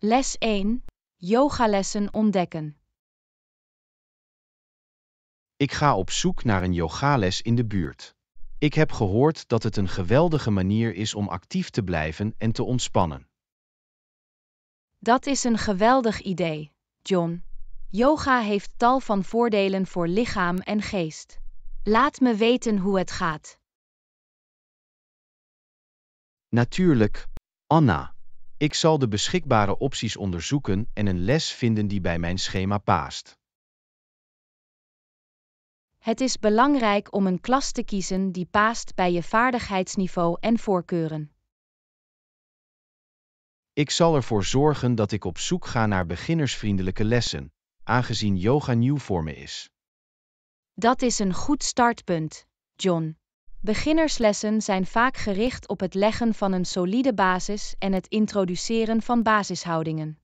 Les 1. Yogalessen ontdekken. Ik ga op zoek naar een yogales in de buurt. Ik heb gehoord dat het een geweldige manier is om actief te blijven en te ontspannen. Dat is een geweldig idee, John. Yoga heeft tal van voordelen voor lichaam en geest. Laat me weten hoe het gaat. Natuurlijk, Anna. Ik zal de beschikbare opties onderzoeken en een les vinden die bij mijn schema paast. Het is belangrijk om een klas te kiezen die paast bij je vaardigheidsniveau en voorkeuren. Ik zal ervoor zorgen dat ik op zoek ga naar beginnersvriendelijke lessen, aangezien yoga nieuw voor me is. Dat is een goed startpunt, John. Beginnerslessen zijn vaak gericht op het leggen van een solide basis en het introduceren van basishoudingen.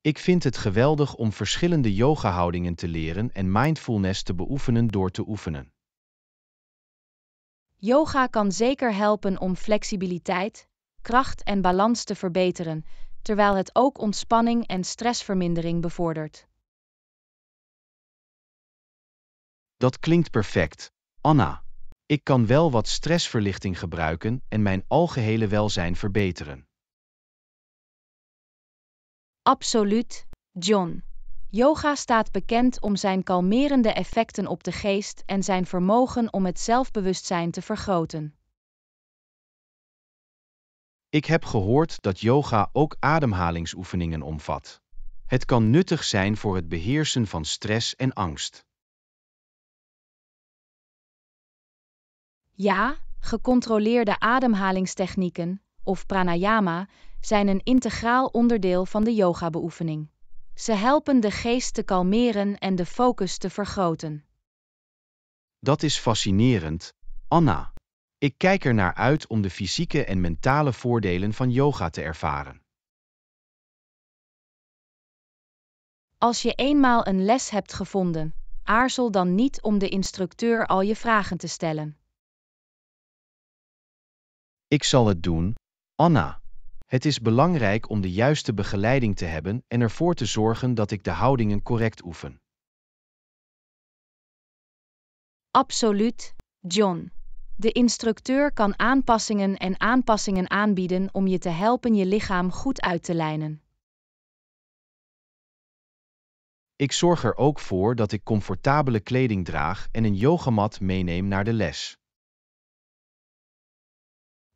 Ik vind het geweldig om verschillende yoga-houdingen te leren en mindfulness te beoefenen door te oefenen. Yoga kan zeker helpen om flexibiliteit, kracht en balans te verbeteren, terwijl het ook ontspanning en stressvermindering bevordert. Dat klinkt perfect. Anna. Ik kan wel wat stressverlichting gebruiken en mijn algehele welzijn verbeteren. Absoluut, John. Yoga staat bekend om zijn kalmerende effecten op de geest en zijn vermogen om het zelfbewustzijn te vergroten. Ik heb gehoord dat yoga ook ademhalingsoefeningen omvat. Het kan nuttig zijn voor het beheersen van stress en angst. Ja, gecontroleerde ademhalingstechnieken, of pranayama, zijn een integraal onderdeel van de yogabeoefening. Ze helpen de geest te kalmeren en de focus te vergroten. Dat is fascinerend, Anna. Ik kijk er naar uit om de fysieke en mentale voordelen van yoga te ervaren. Als je eenmaal een les hebt gevonden, aarzel dan niet om de instructeur al je vragen te stellen. Ik zal het doen, Anna. Het is belangrijk om de juiste begeleiding te hebben en ervoor te zorgen dat ik de houdingen correct oefen. Absoluut, John. De instructeur kan aanpassingen en aanpassingen aanbieden om je te helpen je lichaam goed uit te lijnen. Ik zorg er ook voor dat ik comfortabele kleding draag en een yogamat meeneem naar de les.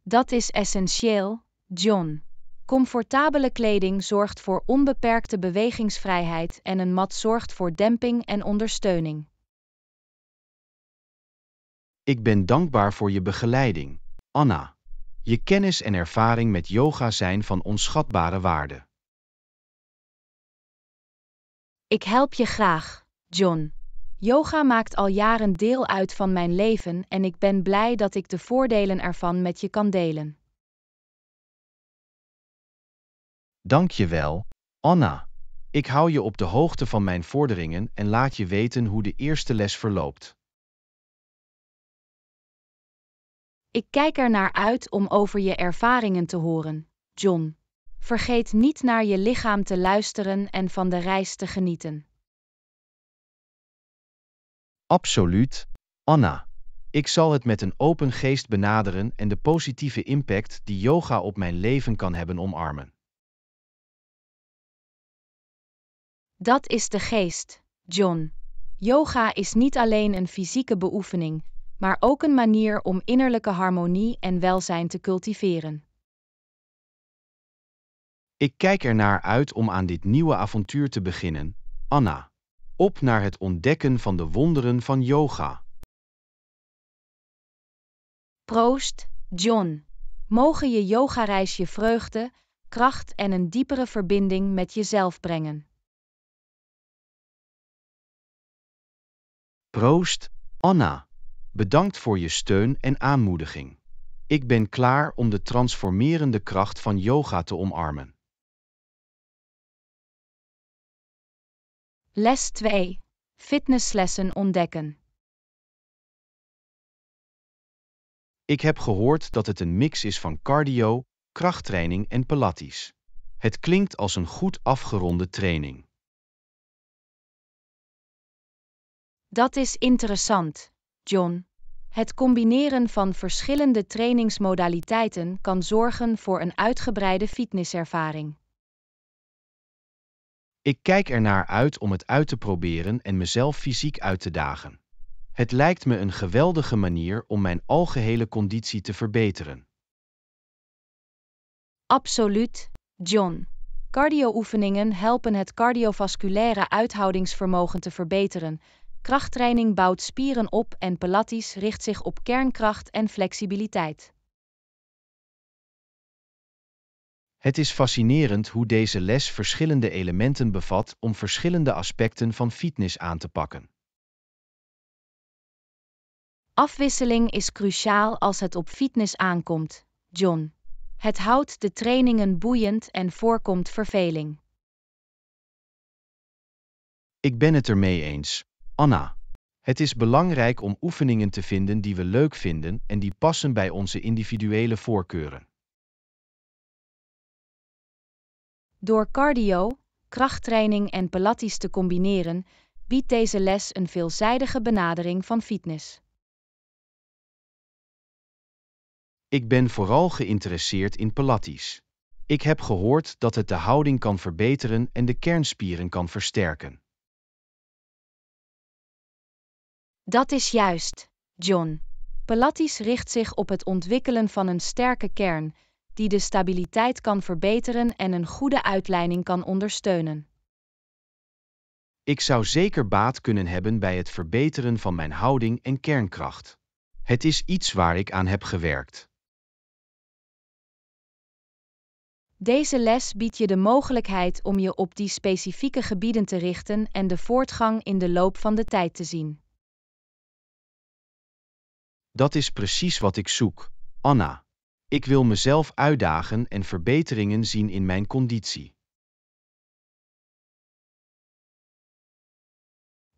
Dat is essentieel, John. Comfortabele kleding zorgt voor onbeperkte bewegingsvrijheid en een mat zorgt voor demping en ondersteuning. Ik ben dankbaar voor je begeleiding, Anna. Je kennis en ervaring met yoga zijn van onschatbare waarde. Ik help je graag, John. Yoga maakt al jaren deel uit van mijn leven en ik ben blij dat ik de voordelen ervan met je kan delen. Dank je wel, Anna. Ik hou je op de hoogte van mijn vorderingen en laat je weten hoe de eerste les verloopt. Ik kijk er naar uit om over je ervaringen te horen, John. Vergeet niet naar je lichaam te luisteren en van de reis te genieten. Absoluut, Anna. Ik zal het met een open geest benaderen en de positieve impact die yoga op mijn leven kan hebben omarmen. Dat is de geest, John. Yoga is niet alleen een fysieke beoefening, maar ook een manier om innerlijke harmonie en welzijn te cultiveren. Ik kijk ernaar uit om aan dit nieuwe avontuur te beginnen, Anna op naar het ontdekken van de wonderen van yoga. Proost, John. Mogen je yogareis je vreugde, kracht en een diepere verbinding met jezelf brengen. Proost, Anna. Bedankt voor je steun en aanmoediging. Ik ben klaar om de transformerende kracht van yoga te omarmen. Les 2. Fitnesslessen ontdekken. Ik heb gehoord dat het een mix is van cardio, krachttraining en pilates. Het klinkt als een goed afgeronde training. Dat is interessant, John. Het combineren van verschillende trainingsmodaliteiten kan zorgen voor een uitgebreide fitnesservaring. Ik kijk ernaar uit om het uit te proberen en mezelf fysiek uit te dagen. Het lijkt me een geweldige manier om mijn algehele conditie te verbeteren. Absoluut, John. Cardio-oefeningen helpen het cardiovasculaire uithoudingsvermogen te verbeteren. Krachttraining bouwt spieren op en Pilates richt zich op kernkracht en flexibiliteit. Het is fascinerend hoe deze les verschillende elementen bevat om verschillende aspecten van fitness aan te pakken. Afwisseling is cruciaal als het op fitness aankomt, John. Het houdt de trainingen boeiend en voorkomt verveling. Ik ben het ermee eens, Anna. Het is belangrijk om oefeningen te vinden die we leuk vinden en die passen bij onze individuele voorkeuren. Door cardio, krachttraining en pilates te combineren, biedt deze les een veelzijdige benadering van fitness. Ik ben vooral geïnteresseerd in Pilates. Ik heb gehoord dat het de houding kan verbeteren en de kernspieren kan versterken. Dat is juist, John. Pilates richt zich op het ontwikkelen van een sterke kern, die de stabiliteit kan verbeteren en een goede uitleiding kan ondersteunen. Ik zou zeker baat kunnen hebben bij het verbeteren van mijn houding en kernkracht. Het is iets waar ik aan heb gewerkt. Deze les biedt je de mogelijkheid om je op die specifieke gebieden te richten en de voortgang in de loop van de tijd te zien. Dat is precies wat ik zoek, Anna. Ik wil mezelf uitdagen en verbeteringen zien in mijn conditie.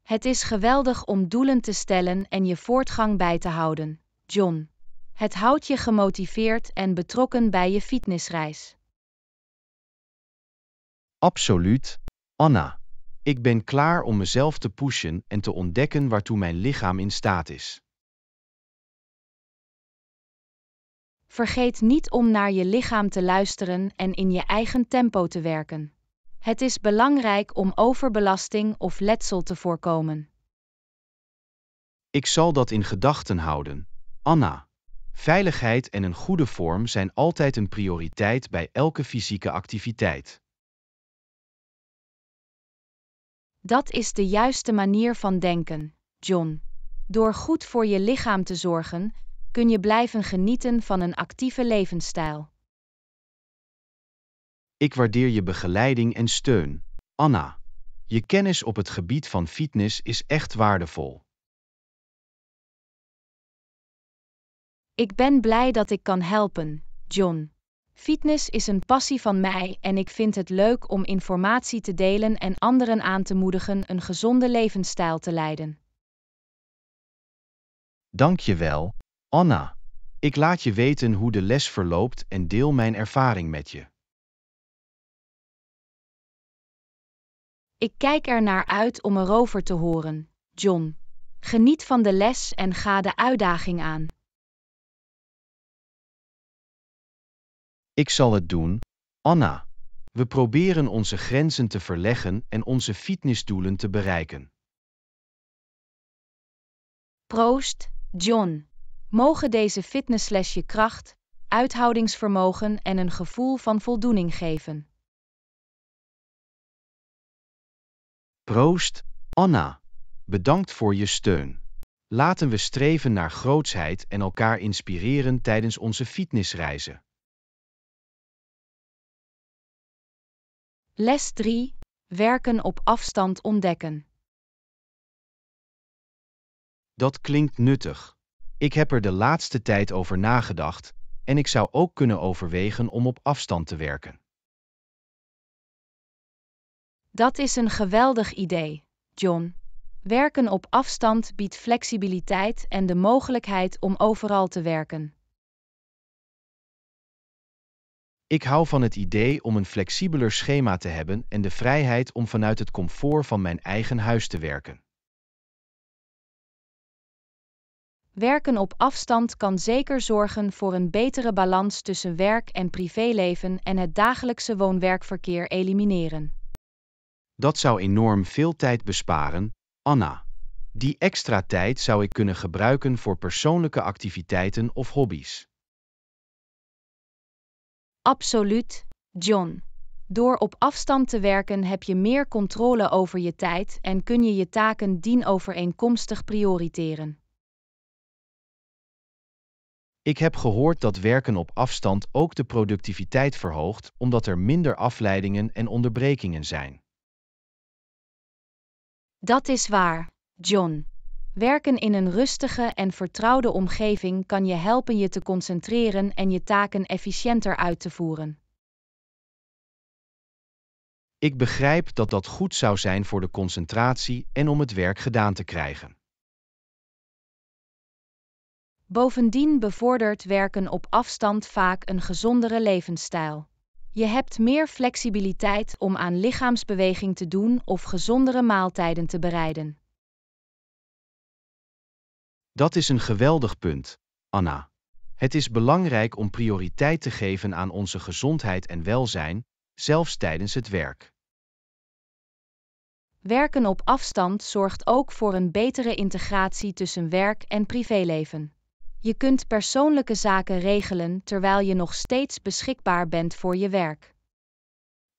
Het is geweldig om doelen te stellen en je voortgang bij te houden, John. Het houdt je gemotiveerd en betrokken bij je fitnessreis. Absoluut, Anna. Ik ben klaar om mezelf te pushen en te ontdekken waartoe mijn lichaam in staat is. Vergeet niet om naar je lichaam te luisteren en in je eigen tempo te werken. Het is belangrijk om overbelasting of letsel te voorkomen. Ik zal dat in gedachten houden. Anna. Veiligheid en een goede vorm zijn altijd een prioriteit bij elke fysieke activiteit. Dat is de juiste manier van denken, John. Door goed voor je lichaam te zorgen, kun je blijven genieten van een actieve levensstijl. Ik waardeer je begeleiding en steun, Anna. Je kennis op het gebied van fitness is echt waardevol. Ik ben blij dat ik kan helpen, John. Fitness is een passie van mij en ik vind het leuk om informatie te delen en anderen aan te moedigen een gezonde levensstijl te leiden. Dank je wel, Anna, ik laat je weten hoe de les verloopt en deel mijn ervaring met je. Ik kijk er naar uit om erover te horen, John. Geniet van de les en ga de uitdaging aan. Ik zal het doen, Anna. We proberen onze grenzen te verleggen en onze fitnessdoelen te bereiken. Proost, John mogen deze fitness je kracht, uithoudingsvermogen en een gevoel van voldoening geven. Proost, Anna. Bedankt voor je steun. Laten we streven naar grootsheid en elkaar inspireren tijdens onze fitnessreizen. Les 3. Werken op afstand ontdekken. Dat klinkt nuttig. Ik heb er de laatste tijd over nagedacht en ik zou ook kunnen overwegen om op afstand te werken. Dat is een geweldig idee, John. Werken op afstand biedt flexibiliteit en de mogelijkheid om overal te werken. Ik hou van het idee om een flexibeler schema te hebben en de vrijheid om vanuit het comfort van mijn eigen huis te werken. Werken op afstand kan zeker zorgen voor een betere balans tussen werk en privéleven en het dagelijkse woon-werkverkeer elimineren. Dat zou enorm veel tijd besparen, Anna. Die extra tijd zou ik kunnen gebruiken voor persoonlijke activiteiten of hobby's. Absoluut, John. Door op afstand te werken heb je meer controle over je tijd en kun je je taken dienovereenkomstig prioriteren. Ik heb gehoord dat werken op afstand ook de productiviteit verhoogt omdat er minder afleidingen en onderbrekingen zijn. Dat is waar, John. Werken in een rustige en vertrouwde omgeving kan je helpen je te concentreren en je taken efficiënter uit te voeren. Ik begrijp dat dat goed zou zijn voor de concentratie en om het werk gedaan te krijgen. Bovendien bevordert werken op afstand vaak een gezondere levensstijl. Je hebt meer flexibiliteit om aan lichaamsbeweging te doen of gezondere maaltijden te bereiden. Dat is een geweldig punt, Anna. Het is belangrijk om prioriteit te geven aan onze gezondheid en welzijn, zelfs tijdens het werk. Werken op afstand zorgt ook voor een betere integratie tussen werk en privéleven. Je kunt persoonlijke zaken regelen terwijl je nog steeds beschikbaar bent voor je werk.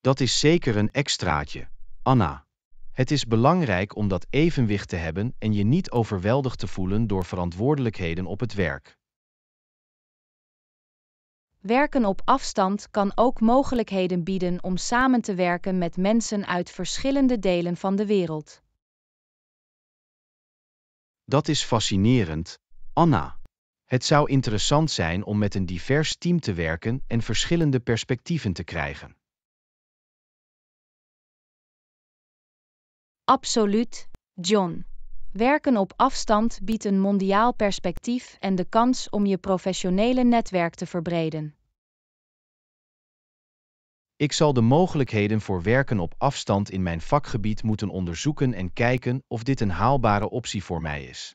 Dat is zeker een extraatje, Anna. Het is belangrijk om dat evenwicht te hebben en je niet overweldigd te voelen door verantwoordelijkheden op het werk. Werken op afstand kan ook mogelijkheden bieden om samen te werken met mensen uit verschillende delen van de wereld. Dat is fascinerend, Anna. Het zou interessant zijn om met een divers team te werken en verschillende perspectieven te krijgen. Absoluut, John. Werken op afstand biedt een mondiaal perspectief en de kans om je professionele netwerk te verbreden. Ik zal de mogelijkheden voor werken op afstand in mijn vakgebied moeten onderzoeken en kijken of dit een haalbare optie voor mij is.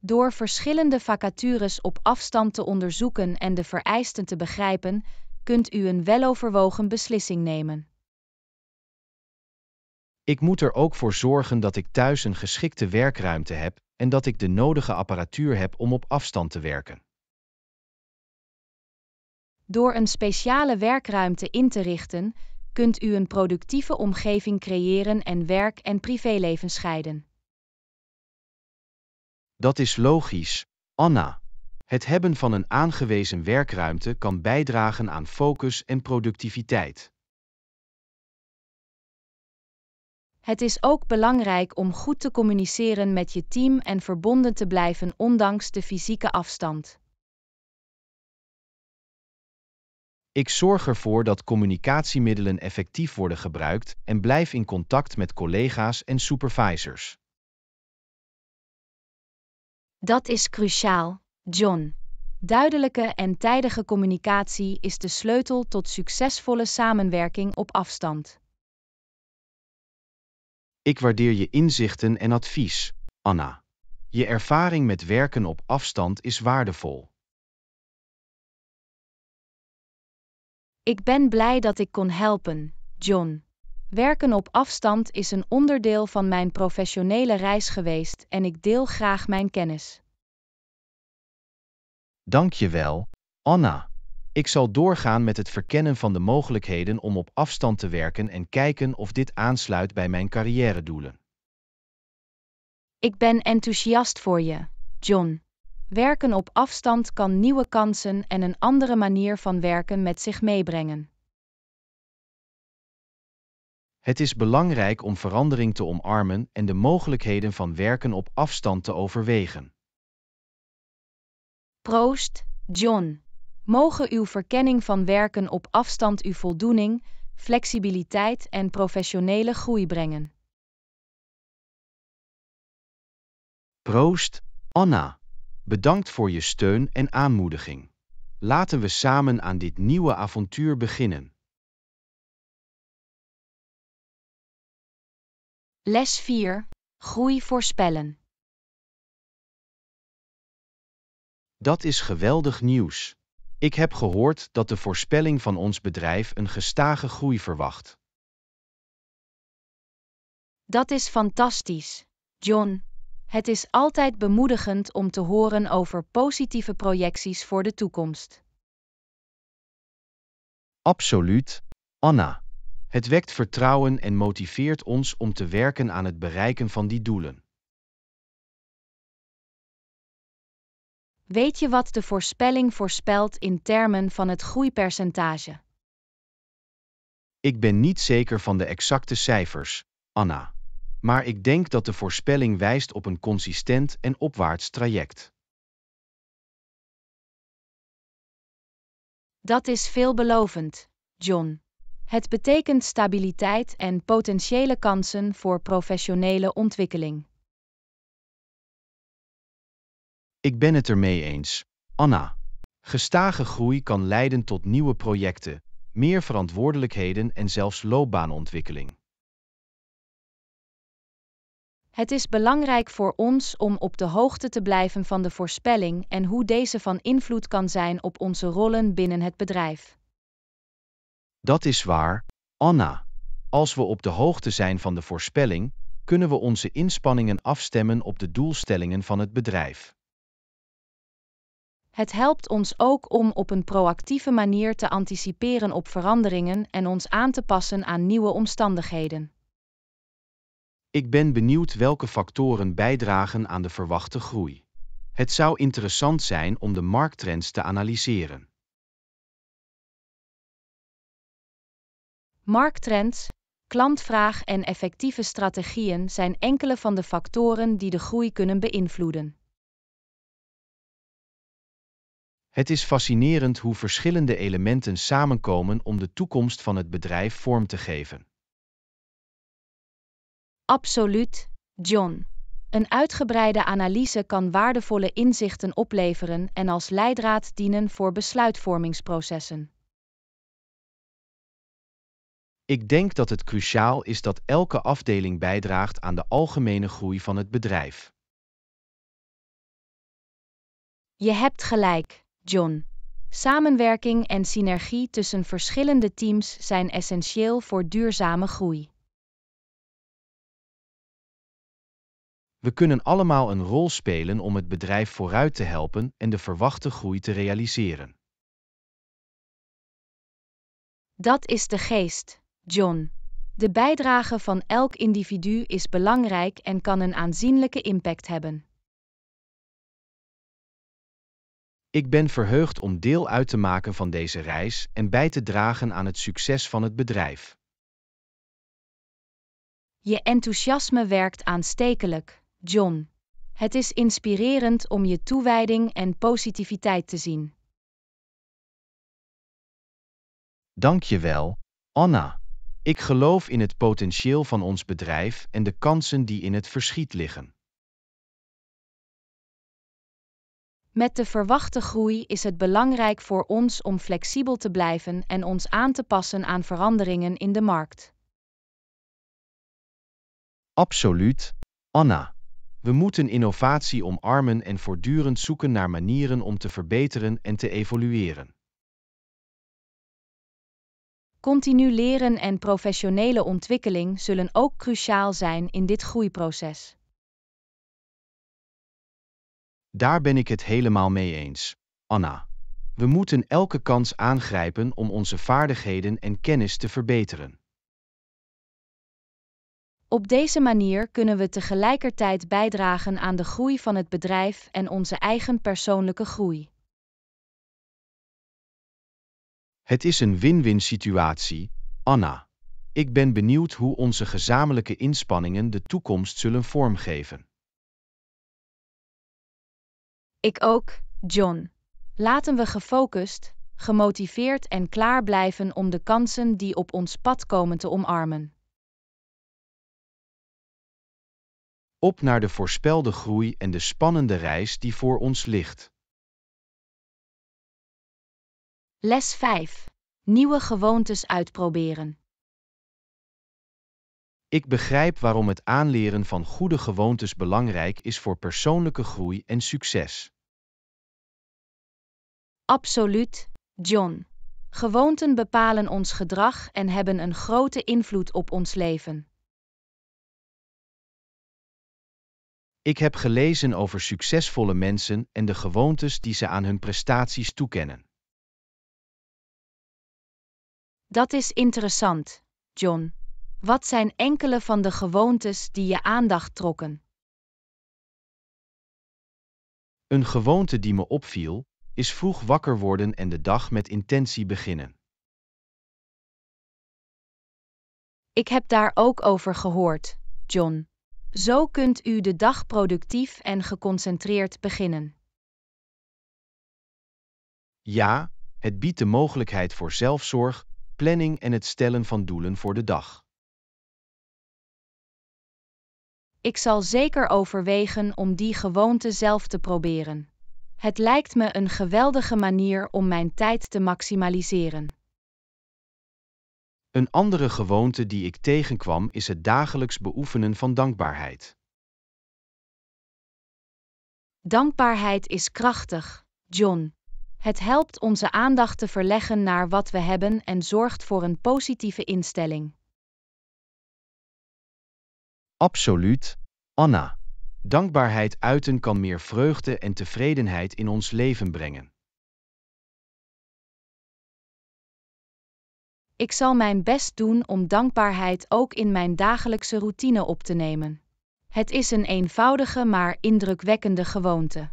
Door verschillende vacatures op afstand te onderzoeken en de vereisten te begrijpen, kunt u een weloverwogen beslissing nemen. Ik moet er ook voor zorgen dat ik thuis een geschikte werkruimte heb en dat ik de nodige apparatuur heb om op afstand te werken. Door een speciale werkruimte in te richten, kunt u een productieve omgeving creëren en werk en privéleven scheiden. Dat is logisch, Anna. Het hebben van een aangewezen werkruimte kan bijdragen aan focus en productiviteit. Het is ook belangrijk om goed te communiceren met je team en verbonden te blijven ondanks de fysieke afstand. Ik zorg ervoor dat communicatiemiddelen effectief worden gebruikt en blijf in contact met collega's en supervisors. Dat is cruciaal, John. Duidelijke en tijdige communicatie is de sleutel tot succesvolle samenwerking op afstand. Ik waardeer je inzichten en advies, Anna. Je ervaring met werken op afstand is waardevol. Ik ben blij dat ik kon helpen, John. Werken op afstand is een onderdeel van mijn professionele reis geweest en ik deel graag mijn kennis. Dankjewel, Anna. Ik zal doorgaan met het verkennen van de mogelijkheden om op afstand te werken en kijken of dit aansluit bij mijn carrièredoelen. Ik ben enthousiast voor je, John. Werken op afstand kan nieuwe kansen en een andere manier van werken met zich meebrengen. Het is belangrijk om verandering te omarmen en de mogelijkheden van werken op afstand te overwegen. Proost, John. Mogen uw verkenning van werken op afstand u voldoening, flexibiliteit en professionele groei brengen. Proost, Anna. Bedankt voor je steun en aanmoediging. Laten we samen aan dit nieuwe avontuur beginnen. Les 4. Groei voorspellen. Dat is geweldig nieuws. Ik heb gehoord dat de voorspelling van ons bedrijf een gestage groei verwacht. Dat is fantastisch, John. Het is altijd bemoedigend om te horen over positieve projecties voor de toekomst. Absoluut, Anna. Het wekt vertrouwen en motiveert ons om te werken aan het bereiken van die doelen. Weet je wat de voorspelling voorspelt in termen van het groeipercentage? Ik ben niet zeker van de exacte cijfers, Anna. Maar ik denk dat de voorspelling wijst op een consistent en opwaarts traject. Dat is veelbelovend, John. Het betekent stabiliteit en potentiële kansen voor professionele ontwikkeling. Ik ben het ermee eens, Anna. Gestage groei kan leiden tot nieuwe projecten, meer verantwoordelijkheden en zelfs loopbaanontwikkeling. Het is belangrijk voor ons om op de hoogte te blijven van de voorspelling en hoe deze van invloed kan zijn op onze rollen binnen het bedrijf. Dat is waar, Anna. Als we op de hoogte zijn van de voorspelling, kunnen we onze inspanningen afstemmen op de doelstellingen van het bedrijf. Het helpt ons ook om op een proactieve manier te anticiperen op veranderingen en ons aan te passen aan nieuwe omstandigheden. Ik ben benieuwd welke factoren bijdragen aan de verwachte groei. Het zou interessant zijn om de markttrends te analyseren. Markttrends, klantvraag en effectieve strategieën zijn enkele van de factoren die de groei kunnen beïnvloeden. Het is fascinerend hoe verschillende elementen samenkomen om de toekomst van het bedrijf vorm te geven. Absoluut, John. Een uitgebreide analyse kan waardevolle inzichten opleveren en als leidraad dienen voor besluitvormingsprocessen. Ik denk dat het cruciaal is dat elke afdeling bijdraagt aan de algemene groei van het bedrijf. Je hebt gelijk, John. Samenwerking en synergie tussen verschillende teams zijn essentieel voor duurzame groei. We kunnen allemaal een rol spelen om het bedrijf vooruit te helpen en de verwachte groei te realiseren. Dat is de geest. John. De bijdrage van elk individu is belangrijk en kan een aanzienlijke impact hebben. Ik ben verheugd om deel uit te maken van deze reis en bij te dragen aan het succes van het bedrijf. Je enthousiasme werkt aanstekelijk, John. Het is inspirerend om je toewijding en positiviteit te zien. Dank je wel, Anna. Ik geloof in het potentieel van ons bedrijf en de kansen die in het verschiet liggen. Met de verwachte groei is het belangrijk voor ons om flexibel te blijven en ons aan te passen aan veranderingen in de markt. Absoluut, Anna. We moeten innovatie omarmen en voortdurend zoeken naar manieren om te verbeteren en te evolueren. Continu leren en professionele ontwikkeling zullen ook cruciaal zijn in dit groeiproces. Daar ben ik het helemaal mee eens, Anna. We moeten elke kans aangrijpen om onze vaardigheden en kennis te verbeteren. Op deze manier kunnen we tegelijkertijd bijdragen aan de groei van het bedrijf en onze eigen persoonlijke groei. Het is een win-win situatie, Anna. Ik ben benieuwd hoe onze gezamenlijke inspanningen de toekomst zullen vormgeven. Ik ook, John. Laten we gefocust, gemotiveerd en klaar blijven om de kansen die op ons pad komen te omarmen. Op naar de voorspelde groei en de spannende reis die voor ons ligt. Les 5. Nieuwe gewoontes uitproberen. Ik begrijp waarom het aanleren van goede gewoontes belangrijk is voor persoonlijke groei en succes. Absoluut, John. Gewoonten bepalen ons gedrag en hebben een grote invloed op ons leven. Ik heb gelezen over succesvolle mensen en de gewoontes die ze aan hun prestaties toekennen. Dat is interessant, John. Wat zijn enkele van de gewoontes die je aandacht trokken? Een gewoonte die me opviel, is vroeg wakker worden en de dag met intentie beginnen. Ik heb daar ook over gehoord, John. Zo kunt u de dag productief en geconcentreerd beginnen. Ja, het biedt de mogelijkheid voor zelfzorg, planning en het stellen van doelen voor de dag. Ik zal zeker overwegen om die gewoonte zelf te proberen. Het lijkt me een geweldige manier om mijn tijd te maximaliseren. Een andere gewoonte die ik tegenkwam is het dagelijks beoefenen van dankbaarheid. Dankbaarheid is krachtig, John. Het helpt onze aandacht te verleggen naar wat we hebben en zorgt voor een positieve instelling. Absoluut, Anna. Dankbaarheid uiten kan meer vreugde en tevredenheid in ons leven brengen. Ik zal mijn best doen om dankbaarheid ook in mijn dagelijkse routine op te nemen. Het is een eenvoudige maar indrukwekkende gewoonte.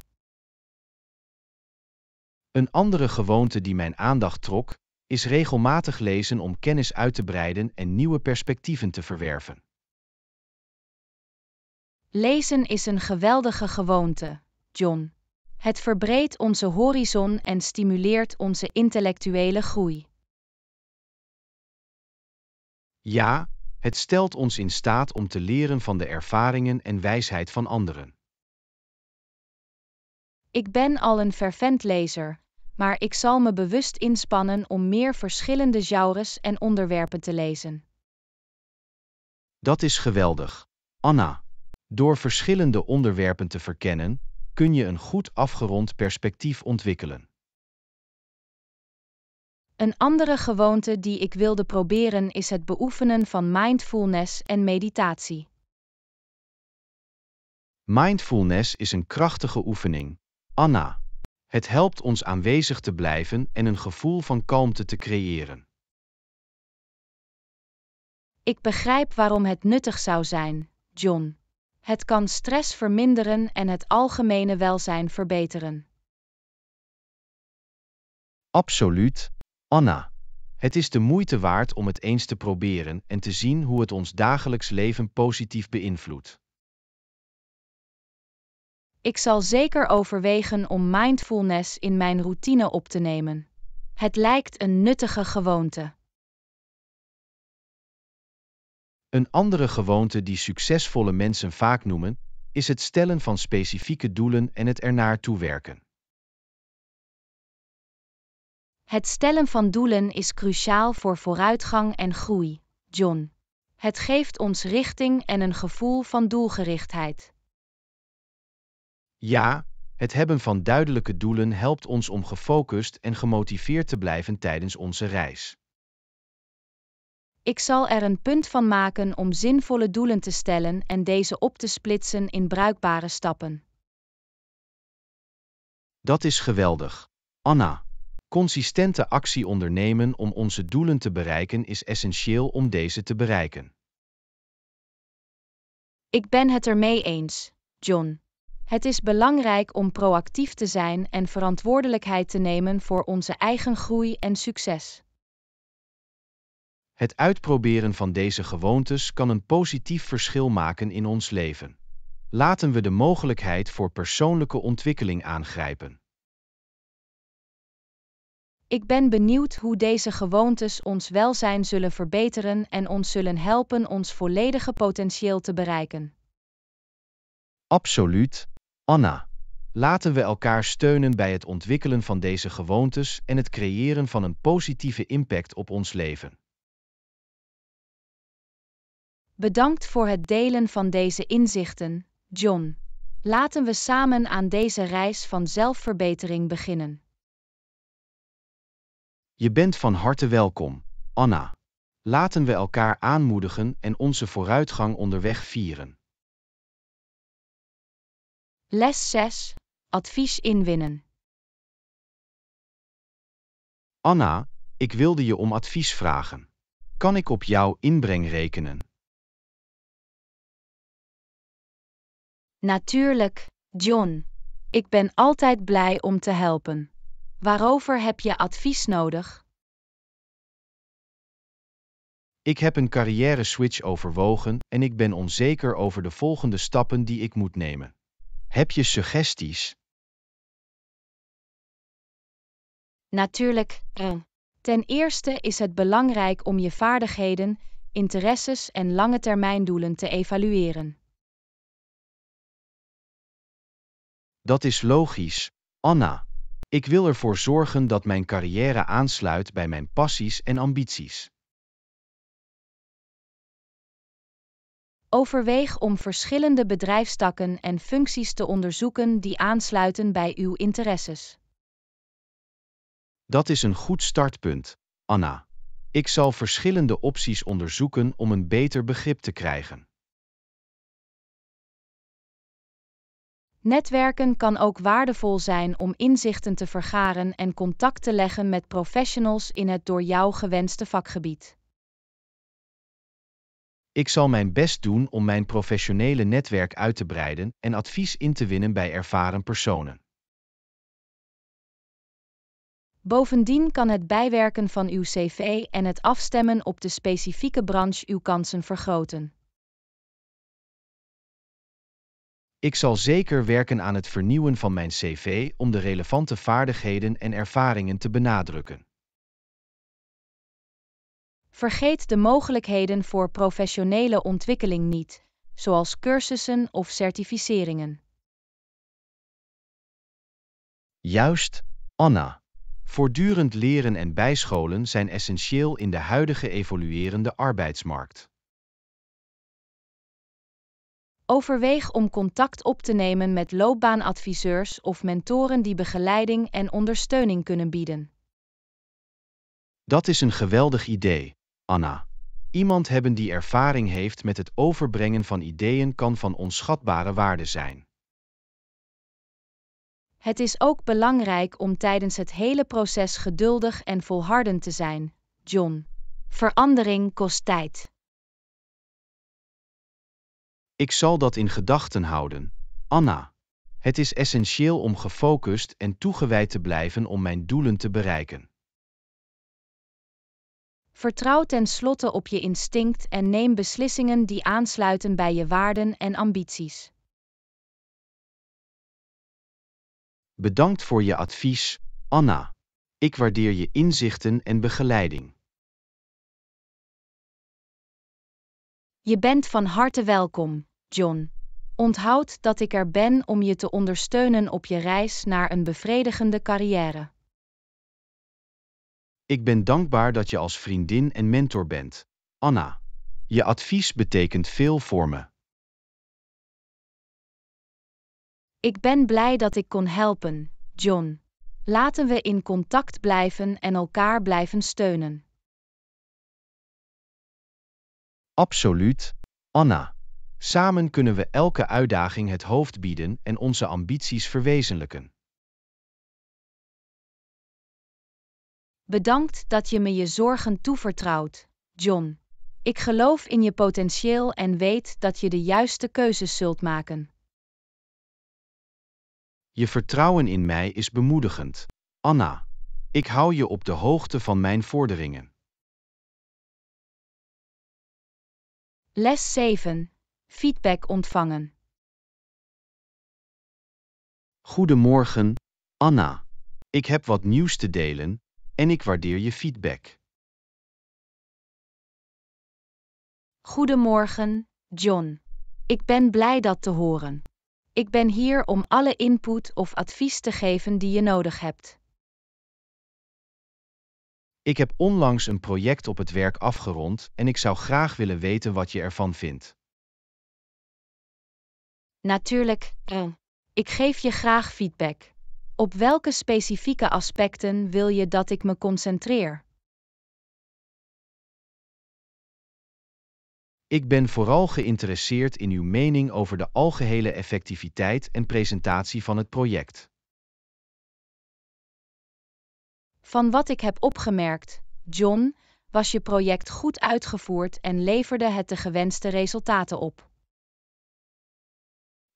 Een andere gewoonte die mijn aandacht trok, is regelmatig lezen om kennis uit te breiden en nieuwe perspectieven te verwerven. Lezen is een geweldige gewoonte, John. Het verbreedt onze horizon en stimuleert onze intellectuele groei. Ja, het stelt ons in staat om te leren van de ervaringen en wijsheid van anderen. Ik ben al een fervent lezer, maar ik zal me bewust inspannen om meer verschillende genres en onderwerpen te lezen. Dat is geweldig, Anna. Door verschillende onderwerpen te verkennen, kun je een goed afgerond perspectief ontwikkelen. Een andere gewoonte die ik wilde proberen is het beoefenen van mindfulness en meditatie. Mindfulness is een krachtige oefening, Anna. Het helpt ons aanwezig te blijven en een gevoel van kalmte te creëren. Ik begrijp waarom het nuttig zou zijn, John. Het kan stress verminderen en het algemene welzijn verbeteren. Absoluut, Anna. Het is de moeite waard om het eens te proberen en te zien hoe het ons dagelijks leven positief beïnvloedt. Ik zal zeker overwegen om mindfulness in mijn routine op te nemen. Het lijkt een nuttige gewoonte. Een andere gewoonte die succesvolle mensen vaak noemen, is het stellen van specifieke doelen en het ernaar toewerken. Het stellen van doelen is cruciaal voor vooruitgang en groei, John. Het geeft ons richting en een gevoel van doelgerichtheid. Ja, het hebben van duidelijke doelen helpt ons om gefocust en gemotiveerd te blijven tijdens onze reis. Ik zal er een punt van maken om zinvolle doelen te stellen en deze op te splitsen in bruikbare stappen. Dat is geweldig. Anna, consistente actie ondernemen om onze doelen te bereiken is essentieel om deze te bereiken. Ik ben het ermee eens, John. Het is belangrijk om proactief te zijn en verantwoordelijkheid te nemen voor onze eigen groei en succes. Het uitproberen van deze gewoontes kan een positief verschil maken in ons leven. Laten we de mogelijkheid voor persoonlijke ontwikkeling aangrijpen. Ik ben benieuwd hoe deze gewoontes ons welzijn zullen verbeteren en ons zullen helpen ons volledige potentieel te bereiken. Absoluut, Anna, laten we elkaar steunen bij het ontwikkelen van deze gewoontes en het creëren van een positieve impact op ons leven. Bedankt voor het delen van deze inzichten, John. Laten we samen aan deze reis van zelfverbetering beginnen. Je bent van harte welkom, Anna. Laten we elkaar aanmoedigen en onze vooruitgang onderweg vieren. Les 6. Advies inwinnen. Anna, ik wilde je om advies vragen. Kan ik op jouw inbreng rekenen? Natuurlijk, John. Ik ben altijd blij om te helpen. Waarover heb je advies nodig? Ik heb een carrière switch overwogen en ik ben onzeker over de volgende stappen die ik moet nemen. Heb je suggesties? Natuurlijk. Eh. Ten eerste is het belangrijk om je vaardigheden, interesses en lange termijndoelen te evalueren. Dat is logisch, Anna. Ik wil ervoor zorgen dat mijn carrière aansluit bij mijn passies en ambities. Overweeg om verschillende bedrijfstakken en functies te onderzoeken die aansluiten bij uw interesses. Dat is een goed startpunt, Anna. Ik zal verschillende opties onderzoeken om een beter begrip te krijgen. Netwerken kan ook waardevol zijn om inzichten te vergaren en contact te leggen met professionals in het door jou gewenste vakgebied. Ik zal mijn best doen om mijn professionele netwerk uit te breiden en advies in te winnen bij ervaren personen. Bovendien kan het bijwerken van uw cv en het afstemmen op de specifieke branche uw kansen vergroten. Ik zal zeker werken aan het vernieuwen van mijn cv om de relevante vaardigheden en ervaringen te benadrukken. Vergeet de mogelijkheden voor professionele ontwikkeling niet, zoals cursussen of certificeringen. Juist, Anna. Voortdurend leren en bijscholen zijn essentieel in de huidige evoluerende arbeidsmarkt. Overweeg om contact op te nemen met loopbaanadviseurs of mentoren die begeleiding en ondersteuning kunnen bieden. Dat is een geweldig idee. Anna. Iemand hebben die ervaring heeft met het overbrengen van ideeën kan van onschatbare waarde zijn. Het is ook belangrijk om tijdens het hele proces geduldig en volhardend te zijn, John. Verandering kost tijd. Ik zal dat in gedachten houden, Anna. Het is essentieel om gefocust en toegewijd te blijven om mijn doelen te bereiken. Vertrouw tenslotte op je instinct en neem beslissingen die aansluiten bij je waarden en ambities. Bedankt voor je advies, Anna. Ik waardeer je inzichten en begeleiding. Je bent van harte welkom, John. Onthoud dat ik er ben om je te ondersteunen op je reis naar een bevredigende carrière. Ik ben dankbaar dat je als vriendin en mentor bent. Anna, je advies betekent veel voor me. Ik ben blij dat ik kon helpen, John. Laten we in contact blijven en elkaar blijven steunen. Absoluut, Anna. Samen kunnen we elke uitdaging het hoofd bieden en onze ambities verwezenlijken. Bedankt dat je me je zorgen toevertrouwt, John. Ik geloof in je potentieel en weet dat je de juiste keuzes zult maken. Je vertrouwen in mij is bemoedigend. Anna, ik hou je op de hoogte van mijn vorderingen. Les 7. Feedback ontvangen. Goedemorgen, Anna. Ik heb wat nieuws te delen, en ik waardeer je feedback. Goedemorgen, John. Ik ben blij dat te horen. Ik ben hier om alle input of advies te geven die je nodig hebt. Ik heb onlangs een project op het werk afgerond en ik zou graag willen weten wat je ervan vindt. Natuurlijk, eh, ik geef je graag feedback. Op welke specifieke aspecten wil je dat ik me concentreer? Ik ben vooral geïnteresseerd in uw mening over de algehele effectiviteit en presentatie van het project. Van wat ik heb opgemerkt, John, was je project goed uitgevoerd en leverde het de gewenste resultaten op.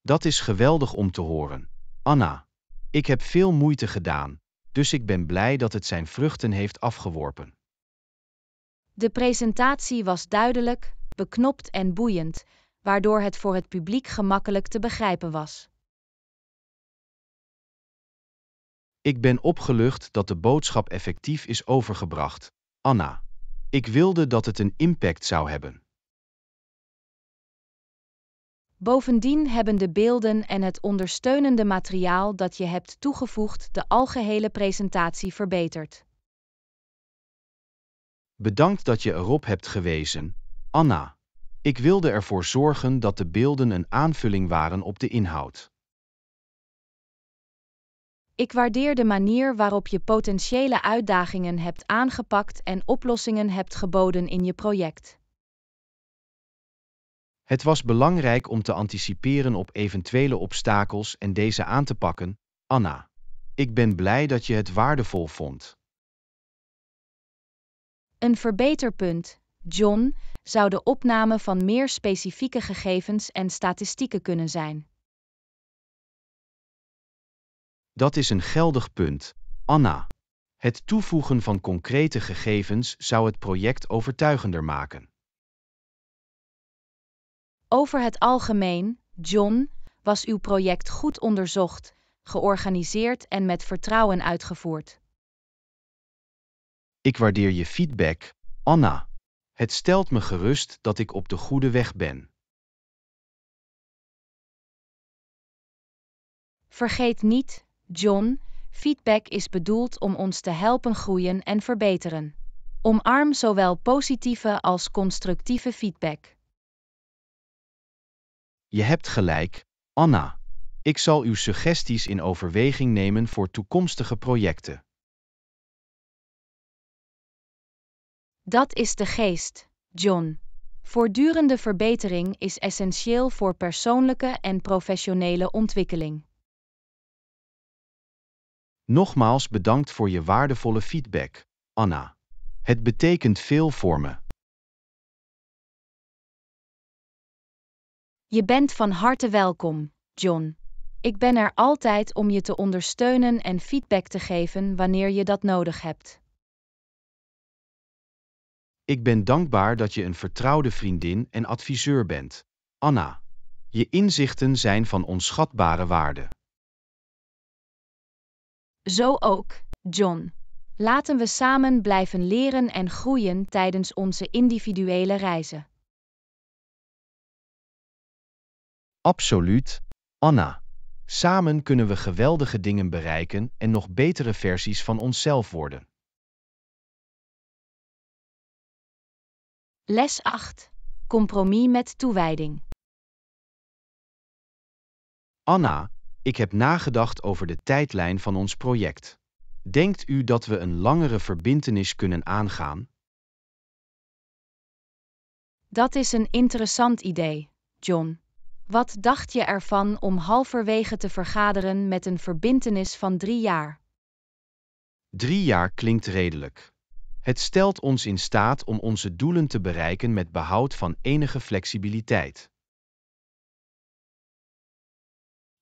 Dat is geweldig om te horen, Anna. Ik heb veel moeite gedaan, dus ik ben blij dat het zijn vruchten heeft afgeworpen. De presentatie was duidelijk, beknopt en boeiend, waardoor het voor het publiek gemakkelijk te begrijpen was. Ik ben opgelucht dat de boodschap effectief is overgebracht, Anna. Ik wilde dat het een impact zou hebben. Bovendien hebben de beelden en het ondersteunende materiaal dat je hebt toegevoegd de algehele presentatie verbeterd. Bedankt dat je erop hebt gewezen, Anna. Ik wilde ervoor zorgen dat de beelden een aanvulling waren op de inhoud. Ik waardeer de manier waarop je potentiële uitdagingen hebt aangepakt en oplossingen hebt geboden in je project. Het was belangrijk om te anticiperen op eventuele obstakels en deze aan te pakken, Anna. Ik ben blij dat je het waardevol vond. Een verbeterpunt, John, zou de opname van meer specifieke gegevens en statistieken kunnen zijn. Dat is een geldig punt, Anna. Het toevoegen van concrete gegevens zou het project overtuigender maken. Over het algemeen, John, was uw project goed onderzocht, georganiseerd en met vertrouwen uitgevoerd. Ik waardeer je feedback, Anna. Het stelt me gerust dat ik op de goede weg ben. Vergeet niet, John, feedback is bedoeld om ons te helpen groeien en verbeteren. Omarm zowel positieve als constructieve feedback. Je hebt gelijk, Anna. Ik zal uw suggesties in overweging nemen voor toekomstige projecten. Dat is de geest, John. Voortdurende verbetering is essentieel voor persoonlijke en professionele ontwikkeling. Nogmaals bedankt voor je waardevolle feedback, Anna. Het betekent veel voor me. Je bent van harte welkom, John. Ik ben er altijd om je te ondersteunen en feedback te geven wanneer je dat nodig hebt. Ik ben dankbaar dat je een vertrouwde vriendin en adviseur bent, Anna. Je inzichten zijn van onschatbare waarde. Zo ook, John. Laten we samen blijven leren en groeien tijdens onze individuele reizen. Absoluut, Anna. Samen kunnen we geweldige dingen bereiken en nog betere versies van onszelf worden. Les 8. Compromis met toewijding. Anna, ik heb nagedacht over de tijdlijn van ons project. Denkt u dat we een langere verbintenis kunnen aangaan? Dat is een interessant idee, John. Wat dacht je ervan om halverwege te vergaderen met een verbintenis van drie jaar? Drie jaar klinkt redelijk. Het stelt ons in staat om onze doelen te bereiken met behoud van enige flexibiliteit.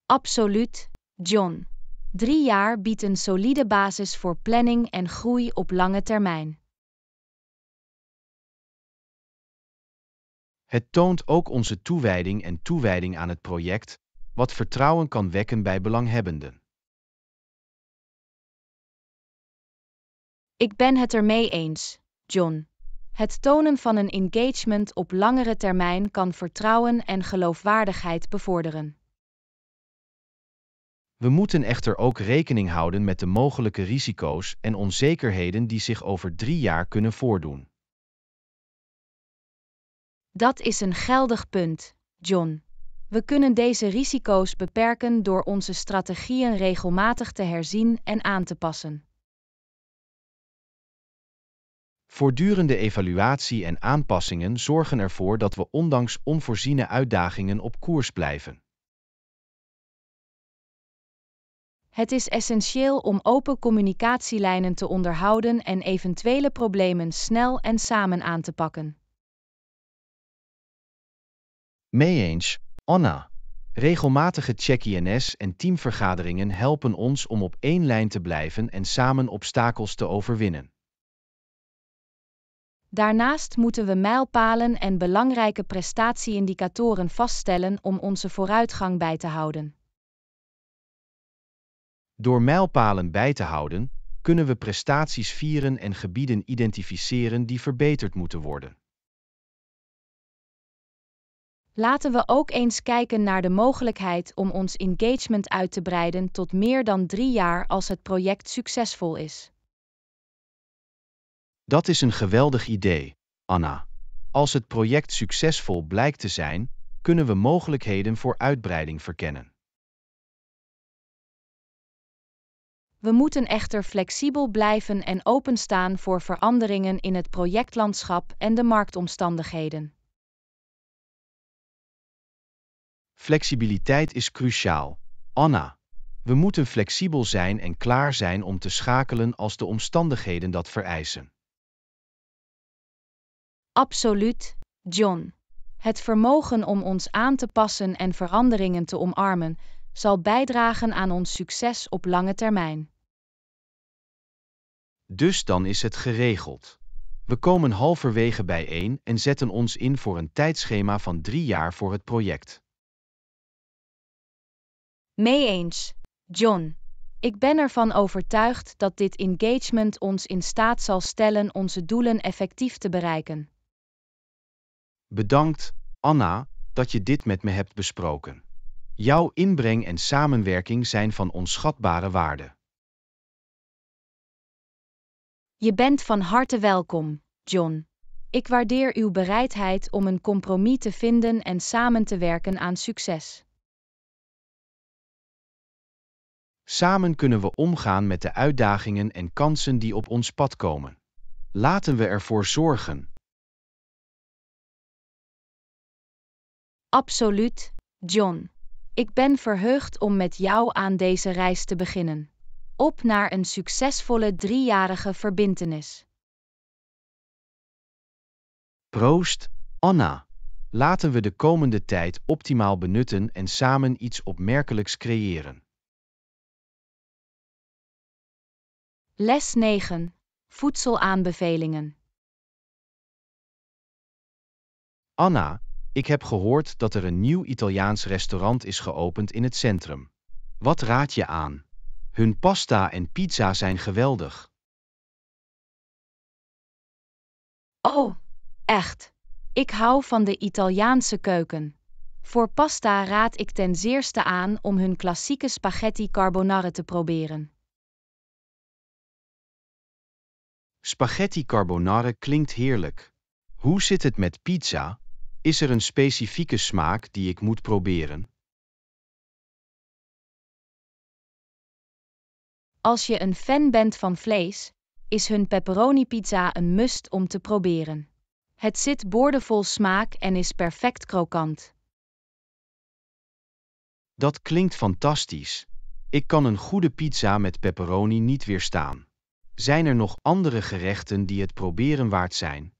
Absoluut, John. Drie jaar biedt een solide basis voor planning en groei op lange termijn. Het toont ook onze toewijding en toewijding aan het project, wat vertrouwen kan wekken bij belanghebbenden. Ik ben het ermee eens, John. Het tonen van een engagement op langere termijn kan vertrouwen en geloofwaardigheid bevorderen. We moeten echter ook rekening houden met de mogelijke risico's en onzekerheden die zich over drie jaar kunnen voordoen. Dat is een geldig punt, John. We kunnen deze risico's beperken door onze strategieën regelmatig te herzien en aan te passen. Voortdurende evaluatie en aanpassingen zorgen ervoor dat we ondanks onvoorziene uitdagingen op koers blijven. Het is essentieel om open communicatielijnen te onderhouden en eventuele problemen snel en samen aan te pakken mee eens, Anna. Regelmatige check-INS en teamvergaderingen helpen ons om op één lijn te blijven en samen obstakels te overwinnen. Daarnaast moeten we mijlpalen en belangrijke prestatieindicatoren vaststellen om onze vooruitgang bij te houden. Door mijlpalen bij te houden, kunnen we prestaties vieren en gebieden identificeren die verbeterd moeten worden. Laten we ook eens kijken naar de mogelijkheid om ons engagement uit te breiden tot meer dan drie jaar als het project succesvol is. Dat is een geweldig idee, Anna. Als het project succesvol blijkt te zijn, kunnen we mogelijkheden voor uitbreiding verkennen. We moeten echter flexibel blijven en openstaan voor veranderingen in het projectlandschap en de marktomstandigheden. Flexibiliteit is cruciaal. Anna, we moeten flexibel zijn en klaar zijn om te schakelen als de omstandigheden dat vereisen. Absoluut, John. Het vermogen om ons aan te passen en veranderingen te omarmen zal bijdragen aan ons succes op lange termijn. Dus dan is het geregeld. We komen halverwege bijeen en zetten ons in voor een tijdschema van drie jaar voor het project. Mee eens, John. Ik ben ervan overtuigd dat dit engagement ons in staat zal stellen onze doelen effectief te bereiken. Bedankt, Anna, dat je dit met me hebt besproken. Jouw inbreng en samenwerking zijn van onschatbare waarde. Je bent van harte welkom, John. Ik waardeer uw bereidheid om een compromis te vinden en samen te werken aan succes. Samen kunnen we omgaan met de uitdagingen en kansen die op ons pad komen. Laten we ervoor zorgen. Absoluut, John. Ik ben verheugd om met jou aan deze reis te beginnen. Op naar een succesvolle driejarige verbintenis. Proost, Anna. Laten we de komende tijd optimaal benutten en samen iets opmerkelijks creëren. Les 9. Voedselaanbevelingen. Anna, ik heb gehoord dat er een nieuw Italiaans restaurant is geopend in het centrum. Wat raad je aan? Hun pasta en pizza zijn geweldig. Oh, echt. Ik hou van de Italiaanse keuken. Voor pasta raad ik ten zeerste aan om hun klassieke spaghetti carbonara te proberen. Spaghetti carbonara klinkt heerlijk. Hoe zit het met pizza? Is er een specifieke smaak die ik moet proberen? Als je een fan bent van vlees, is hun pepperoni pizza een must om te proberen. Het zit boordevol smaak en is perfect krokant. Dat klinkt fantastisch. Ik kan een goede pizza met pepperoni niet weerstaan zijn er nog andere gerechten die het proberen waard zijn?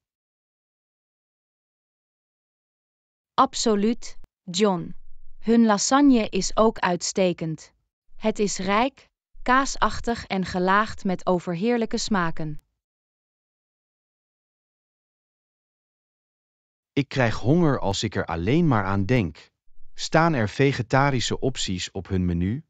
Absoluut, John. Hun lasagne is ook uitstekend. Het is rijk, kaasachtig en gelaagd met overheerlijke smaken. Ik krijg honger als ik er alleen maar aan denk. Staan er vegetarische opties op hun menu?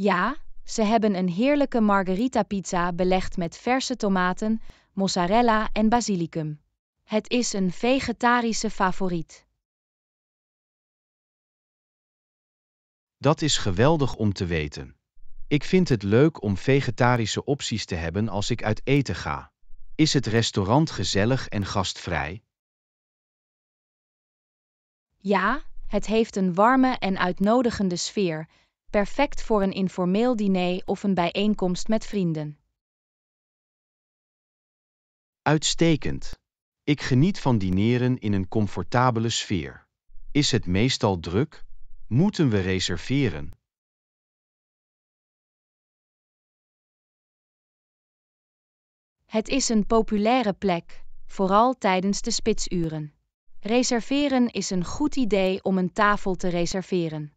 Ja, ze hebben een heerlijke margarita pizza belegd met verse tomaten, mozzarella en basilicum. Het is een vegetarische favoriet. Dat is geweldig om te weten. Ik vind het leuk om vegetarische opties te hebben als ik uit eten ga. Is het restaurant gezellig en gastvrij? Ja, het heeft een warme en uitnodigende sfeer, perfect voor een informeel diner of een bijeenkomst met vrienden. Uitstekend. Ik geniet van dineren in een comfortabele sfeer. Is het meestal druk? Moeten we reserveren? Het is een populaire plek, vooral tijdens de spitsuren. Reserveren is een goed idee om een tafel te reserveren.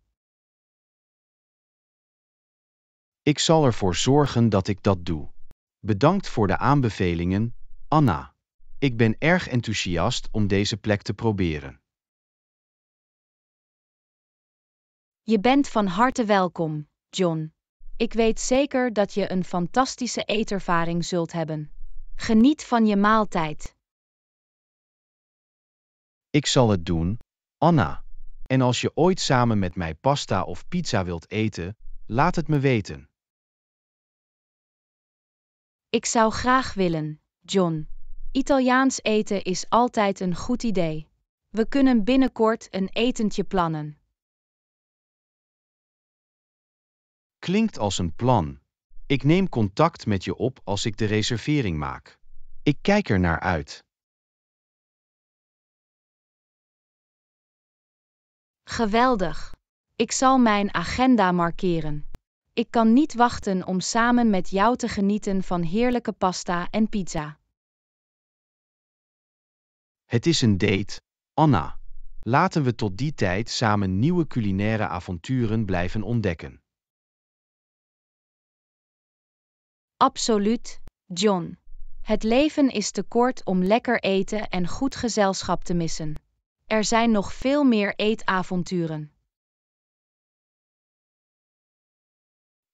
Ik zal ervoor zorgen dat ik dat doe. Bedankt voor de aanbevelingen, Anna. Ik ben erg enthousiast om deze plek te proberen. Je bent van harte welkom, John. Ik weet zeker dat je een fantastische eetervaring zult hebben. Geniet van je maaltijd. Ik zal het doen, Anna. En als je ooit samen met mij pasta of pizza wilt eten, laat het me weten. Ik zou graag willen, John. Italiaans eten is altijd een goed idee. We kunnen binnenkort een etentje plannen. Klinkt als een plan. Ik neem contact met je op als ik de reservering maak. Ik kijk er naar uit. Geweldig. Ik zal mijn agenda markeren. Ik kan niet wachten om samen met jou te genieten van heerlijke pasta en pizza. Het is een date, Anna. Laten we tot die tijd samen nieuwe culinaire avonturen blijven ontdekken. Absoluut, John. Het leven is te kort om lekker eten en goed gezelschap te missen. Er zijn nog veel meer eetavonturen.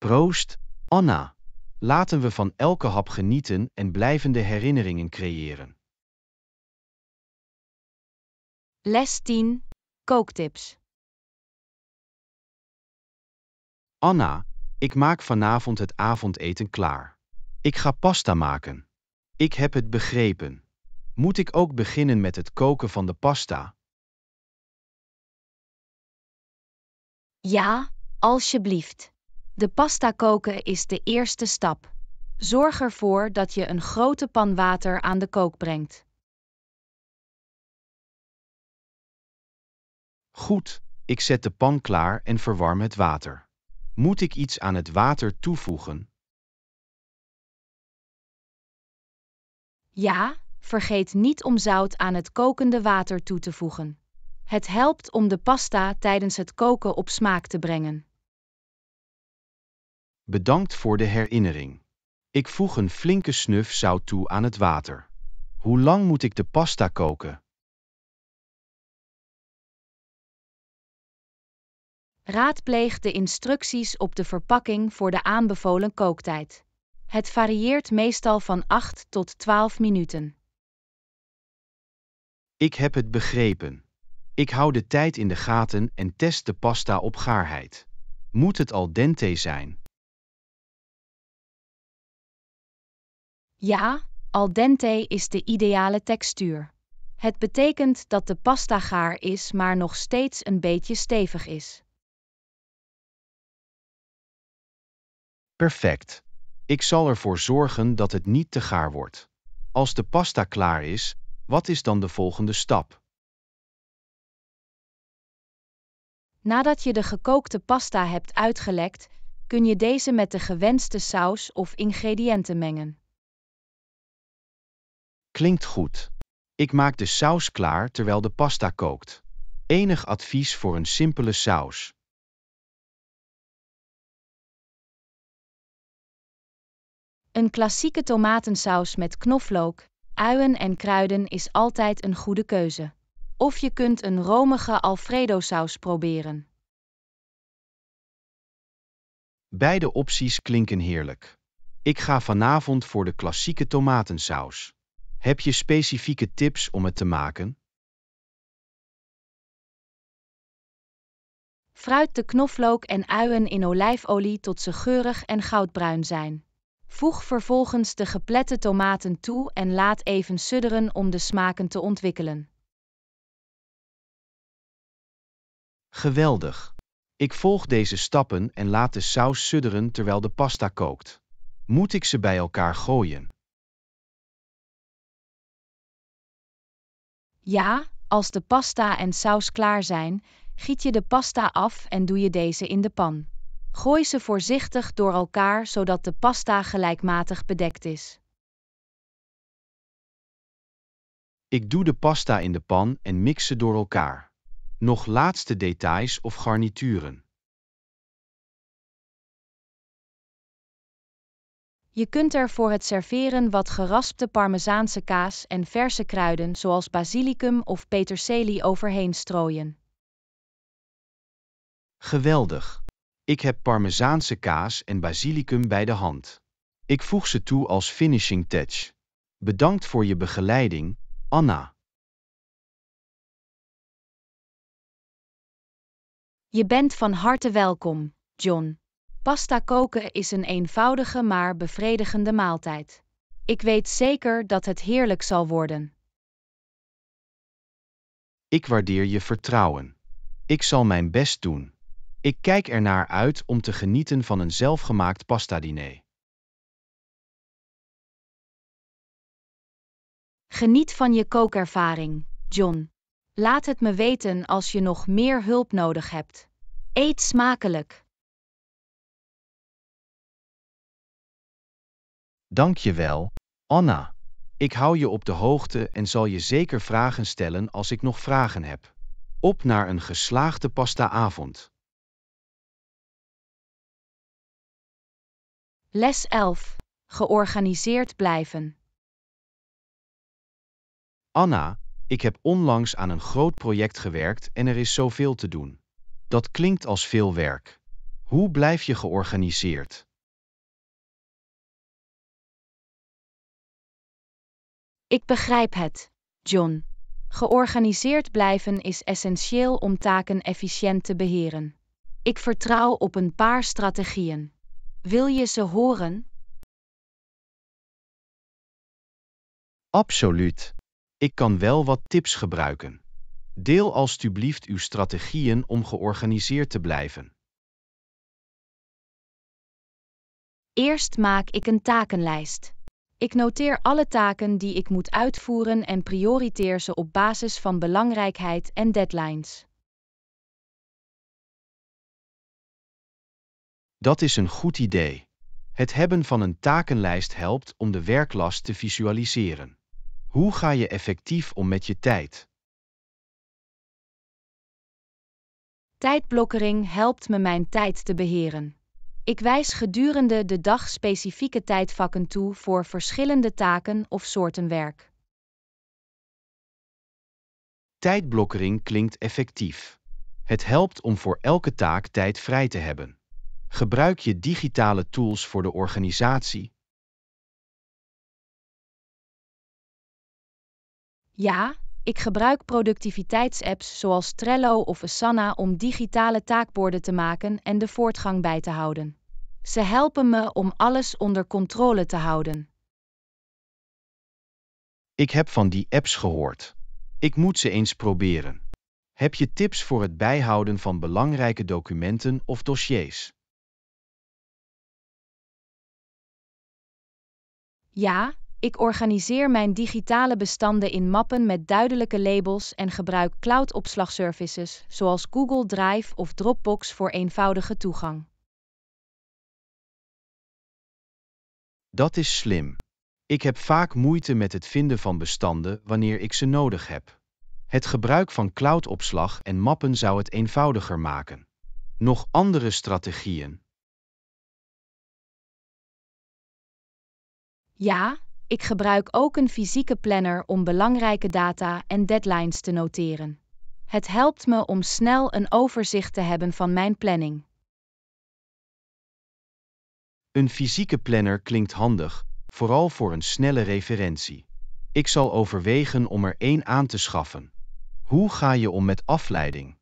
Proost, Anna. Laten we van elke hap genieten en blijvende herinneringen creëren. Les 10. Kooktips. Anna, ik maak vanavond het avondeten klaar. Ik ga pasta maken. Ik heb het begrepen. Moet ik ook beginnen met het koken van de pasta? Ja, alsjeblieft. De pasta koken is de eerste stap. Zorg ervoor dat je een grote pan water aan de kook brengt. Goed, ik zet de pan klaar en verwarm het water. Moet ik iets aan het water toevoegen? Ja, vergeet niet om zout aan het kokende water toe te voegen. Het helpt om de pasta tijdens het koken op smaak te brengen. Bedankt voor de herinnering. Ik voeg een flinke snuf zout toe aan het water. Hoe lang moet ik de pasta koken? Raadpleeg de instructies op de verpakking voor de aanbevolen kooktijd. Het varieert meestal van 8 tot 12 minuten. Ik heb het begrepen. Ik hou de tijd in de gaten en test de pasta op gaarheid. Moet het al dente zijn? Ja, al dente is de ideale textuur. Het betekent dat de pasta gaar is, maar nog steeds een beetje stevig is. Perfect. Ik zal ervoor zorgen dat het niet te gaar wordt. Als de pasta klaar is, wat is dan de volgende stap? Nadat je de gekookte pasta hebt uitgelekt, kun je deze met de gewenste saus of ingrediënten mengen. Klinkt goed. Ik maak de saus klaar terwijl de pasta kookt. Enig advies voor een simpele saus. Een klassieke tomatensaus met knoflook, uien en kruiden is altijd een goede keuze. Of je kunt een romige Alfredo-saus proberen. Beide opties klinken heerlijk. Ik ga vanavond voor de klassieke tomatensaus. Heb je specifieke tips om het te maken? Fruit de knoflook en uien in olijfolie tot ze geurig en goudbruin zijn. Voeg vervolgens de geplette tomaten toe en laat even sudderen om de smaken te ontwikkelen. Geweldig! Ik volg deze stappen en laat de saus sudderen terwijl de pasta kookt. Moet ik ze bij elkaar gooien? Ja, als de pasta en saus klaar zijn, giet je de pasta af en doe je deze in de pan. Gooi ze voorzichtig door elkaar zodat de pasta gelijkmatig bedekt is. Ik doe de pasta in de pan en mix ze door elkaar. Nog laatste details of garnituren. Je kunt er voor het serveren wat geraspte parmezaanse kaas en verse kruiden zoals basilicum of peterselie overheen strooien. Geweldig! Ik heb parmezaanse kaas en basilicum bij de hand. Ik voeg ze toe als finishing touch. Bedankt voor je begeleiding, Anna. Je bent van harte welkom, John. Pasta koken is een eenvoudige maar bevredigende maaltijd. Ik weet zeker dat het heerlijk zal worden. Ik waardeer je vertrouwen. Ik zal mijn best doen. Ik kijk ernaar uit om te genieten van een zelfgemaakt pastadiner. Geniet van je kookervaring, John. Laat het me weten als je nog meer hulp nodig hebt. Eet smakelijk. Dank je wel, Anna. Ik hou je op de hoogte en zal je zeker vragen stellen als ik nog vragen heb. Op naar een geslaagde pastaavond. Les 11. Georganiseerd blijven. Anna, ik heb onlangs aan een groot project gewerkt en er is zoveel te doen. Dat klinkt als veel werk. Hoe blijf je georganiseerd? Ik begrijp het, John. Georganiseerd blijven is essentieel om taken efficiënt te beheren. Ik vertrouw op een paar strategieën. Wil je ze horen? Absoluut. Ik kan wel wat tips gebruiken. Deel alstublieft uw strategieën om georganiseerd te blijven. Eerst maak ik een takenlijst. Ik noteer alle taken die ik moet uitvoeren en prioriteer ze op basis van belangrijkheid en deadlines. Dat is een goed idee. Het hebben van een takenlijst helpt om de werklast te visualiseren. Hoe ga je effectief om met je tijd? Tijdblokkering helpt me mijn tijd te beheren. Ik wijs gedurende de dag specifieke tijdvakken toe voor verschillende taken of soorten werk. Tijdblokkering klinkt effectief. Het helpt om voor elke taak tijd vrij te hebben. Gebruik je digitale tools voor de organisatie. Ja, ik gebruik productiviteitsapps zoals Trello of Asana om digitale taakborden te maken en de voortgang bij te houden. Ze helpen me om alles onder controle te houden. Ik heb van die apps gehoord. Ik moet ze eens proberen. Heb je tips voor het bijhouden van belangrijke documenten of dossiers? Ja, ik organiseer mijn digitale bestanden in mappen met duidelijke labels en gebruik cloud-opslagservices zoals Google Drive of Dropbox voor eenvoudige toegang. Dat is slim. Ik heb vaak moeite met het vinden van bestanden wanneer ik ze nodig heb. Het gebruik van cloudopslag en mappen zou het eenvoudiger maken. Nog andere strategieën. Ja, ik gebruik ook een fysieke planner om belangrijke data en deadlines te noteren. Het helpt me om snel een overzicht te hebben van mijn planning. Een fysieke planner klinkt handig, vooral voor een snelle referentie. Ik zal overwegen om er één aan te schaffen. Hoe ga je om met afleiding?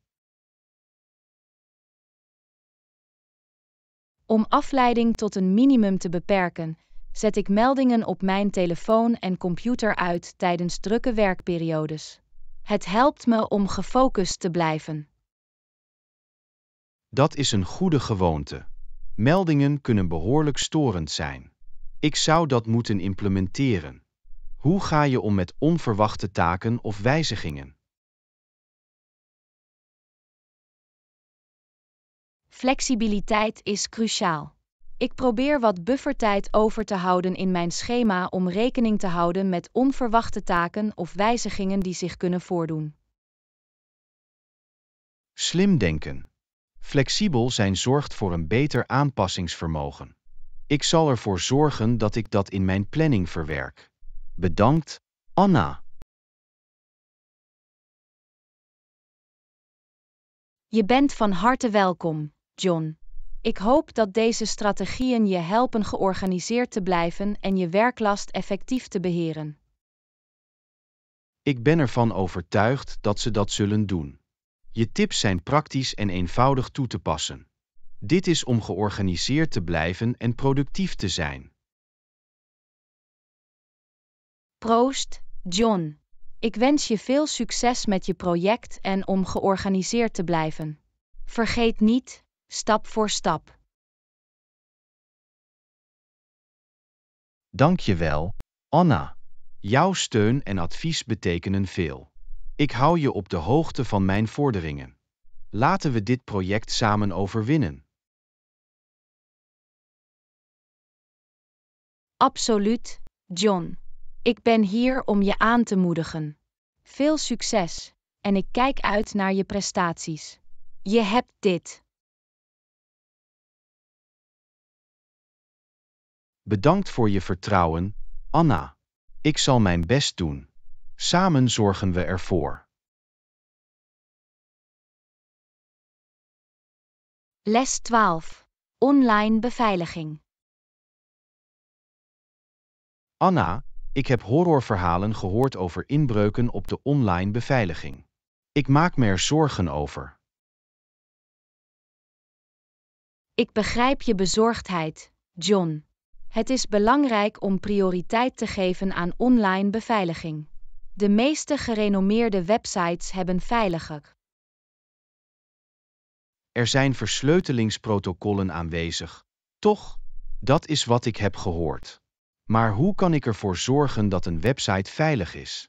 Om afleiding tot een minimum te beperken, zet ik meldingen op mijn telefoon en computer uit tijdens drukke werkperiodes. Het helpt me om gefocust te blijven. Dat is een goede gewoonte. Meldingen kunnen behoorlijk storend zijn. Ik zou dat moeten implementeren. Hoe ga je om met onverwachte taken of wijzigingen? Flexibiliteit is cruciaal. Ik probeer wat buffertijd over te houden in mijn schema om rekening te houden met onverwachte taken of wijzigingen die zich kunnen voordoen. Slim denken. Flexibel zijn zorgt voor een beter aanpassingsvermogen. Ik zal ervoor zorgen dat ik dat in mijn planning verwerk. Bedankt, Anna. Je bent van harte welkom, John. Ik hoop dat deze strategieën je helpen georganiseerd te blijven en je werklast effectief te beheren. Ik ben ervan overtuigd dat ze dat zullen doen. Je tips zijn praktisch en eenvoudig toe te passen. Dit is om georganiseerd te blijven en productief te zijn. Proost, John. Ik wens je veel succes met je project en om georganiseerd te blijven. Vergeet niet stap voor stap. Dank je wel, Anna. Jouw steun en advies betekenen veel. Ik hou je op de hoogte van mijn vorderingen. Laten we dit project samen overwinnen. Absoluut, John. Ik ben hier om je aan te moedigen. Veel succes, en ik kijk uit naar je prestaties. Je hebt dit. Bedankt voor je vertrouwen, Anna. Ik zal mijn best doen. Samen zorgen we ervoor. Les 12. Online beveiliging. Anna, ik heb horrorverhalen gehoord over inbreuken op de online beveiliging. Ik maak me er zorgen over. Ik begrijp je bezorgdheid, John. Het is belangrijk om prioriteit te geven aan online beveiliging. De meeste gerenommeerde websites hebben veiliger. Er zijn versleutelingsprotocollen aanwezig. Toch? Dat is wat ik heb gehoord. Maar hoe kan ik ervoor zorgen dat een website veilig is?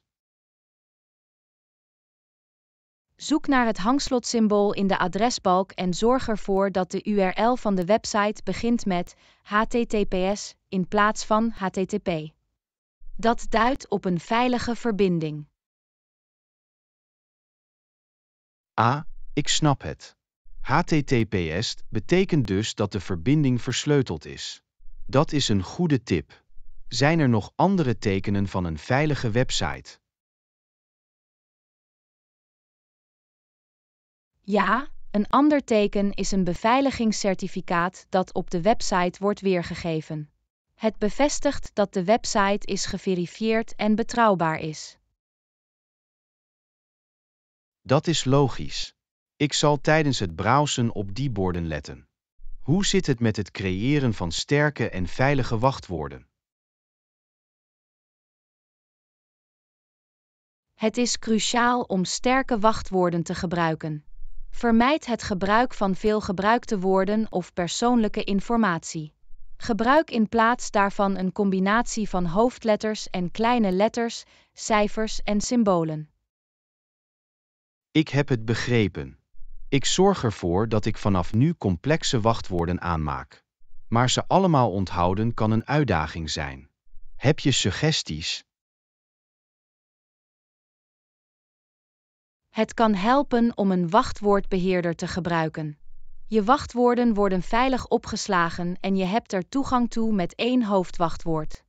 Zoek naar het hangslotsymbool in de adresbalk en zorg ervoor dat de URL van de website begint met https in plaats van http. Dat duidt op een veilige verbinding. Ah, ik snap het. HTTPS betekent dus dat de verbinding versleuteld is. Dat is een goede tip. Zijn er nog andere tekenen van een veilige website? Ja, een ander teken is een beveiligingscertificaat dat op de website wordt weergegeven. Het bevestigt dat de website is geverifieerd en betrouwbaar is. Dat is logisch. Ik zal tijdens het browsen op die borden letten. Hoe zit het met het creëren van sterke en veilige wachtwoorden? Het is cruciaal om sterke wachtwoorden te gebruiken. Vermijd het gebruik van veel gebruikte woorden of persoonlijke informatie. Gebruik in plaats daarvan een combinatie van hoofdletters en kleine letters, cijfers en symbolen. Ik heb het begrepen. Ik zorg ervoor dat ik vanaf nu complexe wachtwoorden aanmaak. Maar ze allemaal onthouden kan een uitdaging zijn. Heb je suggesties, Het kan helpen om een wachtwoordbeheerder te gebruiken. Je wachtwoorden worden veilig opgeslagen en je hebt er toegang toe met één hoofdwachtwoord.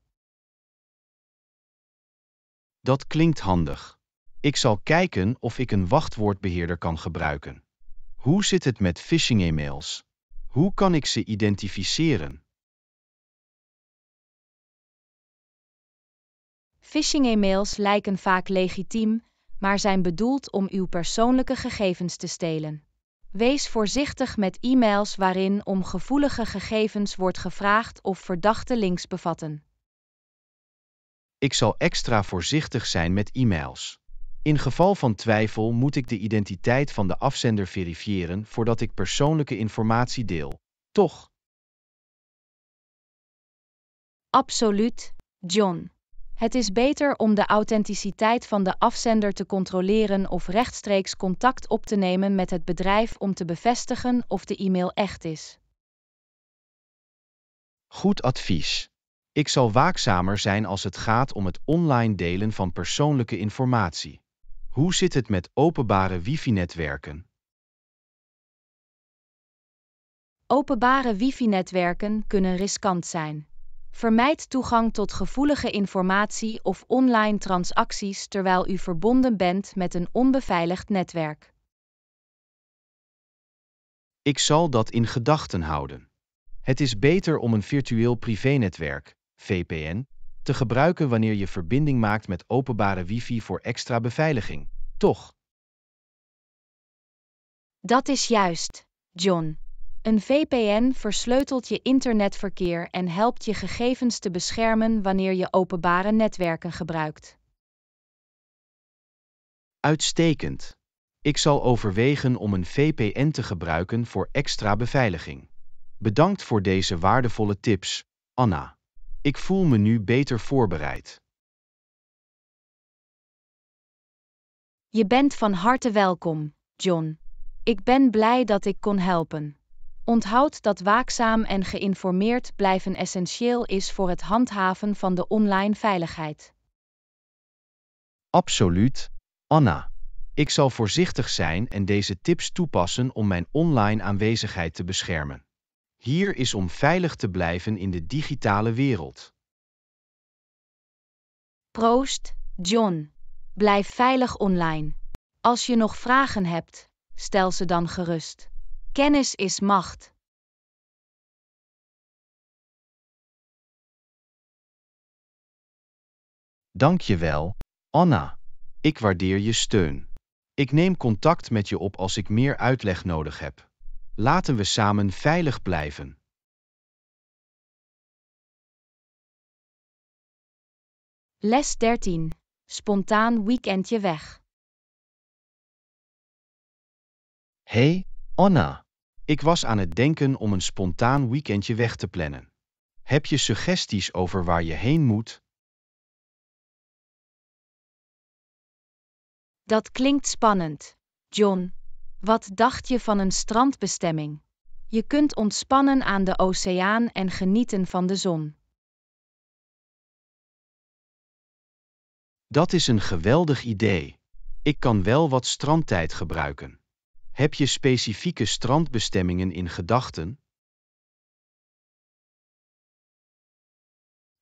Dat klinkt handig. Ik zal kijken of ik een wachtwoordbeheerder kan gebruiken. Hoe zit het met phishing-e-mails? Hoe kan ik ze identificeren? Phishing-e-mails lijken vaak legitiem maar zijn bedoeld om uw persoonlijke gegevens te stelen. Wees voorzichtig met e-mails waarin om gevoelige gegevens wordt gevraagd of verdachte links bevatten. Ik zal extra voorzichtig zijn met e-mails. In geval van twijfel moet ik de identiteit van de afzender verifiëren voordat ik persoonlijke informatie deel. Toch? Absoluut, John. Het is beter om de authenticiteit van de afzender te controleren of rechtstreeks contact op te nemen met het bedrijf om te bevestigen of de e-mail echt is. Goed advies. Ik zal waakzamer zijn als het gaat om het online delen van persoonlijke informatie. Hoe zit het met openbare wifi-netwerken? Openbare wifi-netwerken kunnen riskant zijn. Vermijd toegang tot gevoelige informatie of online transacties terwijl u verbonden bent met een onbeveiligd netwerk. Ik zal dat in gedachten houden. Het is beter om een virtueel privénetwerk, VPN, te gebruiken wanneer je verbinding maakt met openbare wifi voor extra beveiliging, toch? Dat is juist, John. Een VPN versleutelt je internetverkeer en helpt je gegevens te beschermen wanneer je openbare netwerken gebruikt. Uitstekend. Ik zal overwegen om een VPN te gebruiken voor extra beveiliging. Bedankt voor deze waardevolle tips, Anna. Ik voel me nu beter voorbereid. Je bent van harte welkom, John. Ik ben blij dat ik kon helpen. Onthoud dat waakzaam en geïnformeerd blijven essentieel is voor het handhaven van de online veiligheid. Absoluut, Anna. Ik zal voorzichtig zijn en deze tips toepassen om mijn online aanwezigheid te beschermen. Hier is om veilig te blijven in de digitale wereld. Proost, John. Blijf veilig online. Als je nog vragen hebt, stel ze dan gerust. Kennis is macht. Dank je wel, Anna. Ik waardeer je steun. Ik neem contact met je op als ik meer uitleg nodig heb. Laten we samen veilig blijven. Les 13. Spontaan weekendje weg. Hey, Anna, ik was aan het denken om een spontaan weekendje weg te plannen. Heb je suggesties over waar je heen moet? Dat klinkt spannend. John, wat dacht je van een strandbestemming? Je kunt ontspannen aan de oceaan en genieten van de zon. Dat is een geweldig idee. Ik kan wel wat strandtijd gebruiken. Heb je specifieke strandbestemmingen in gedachten?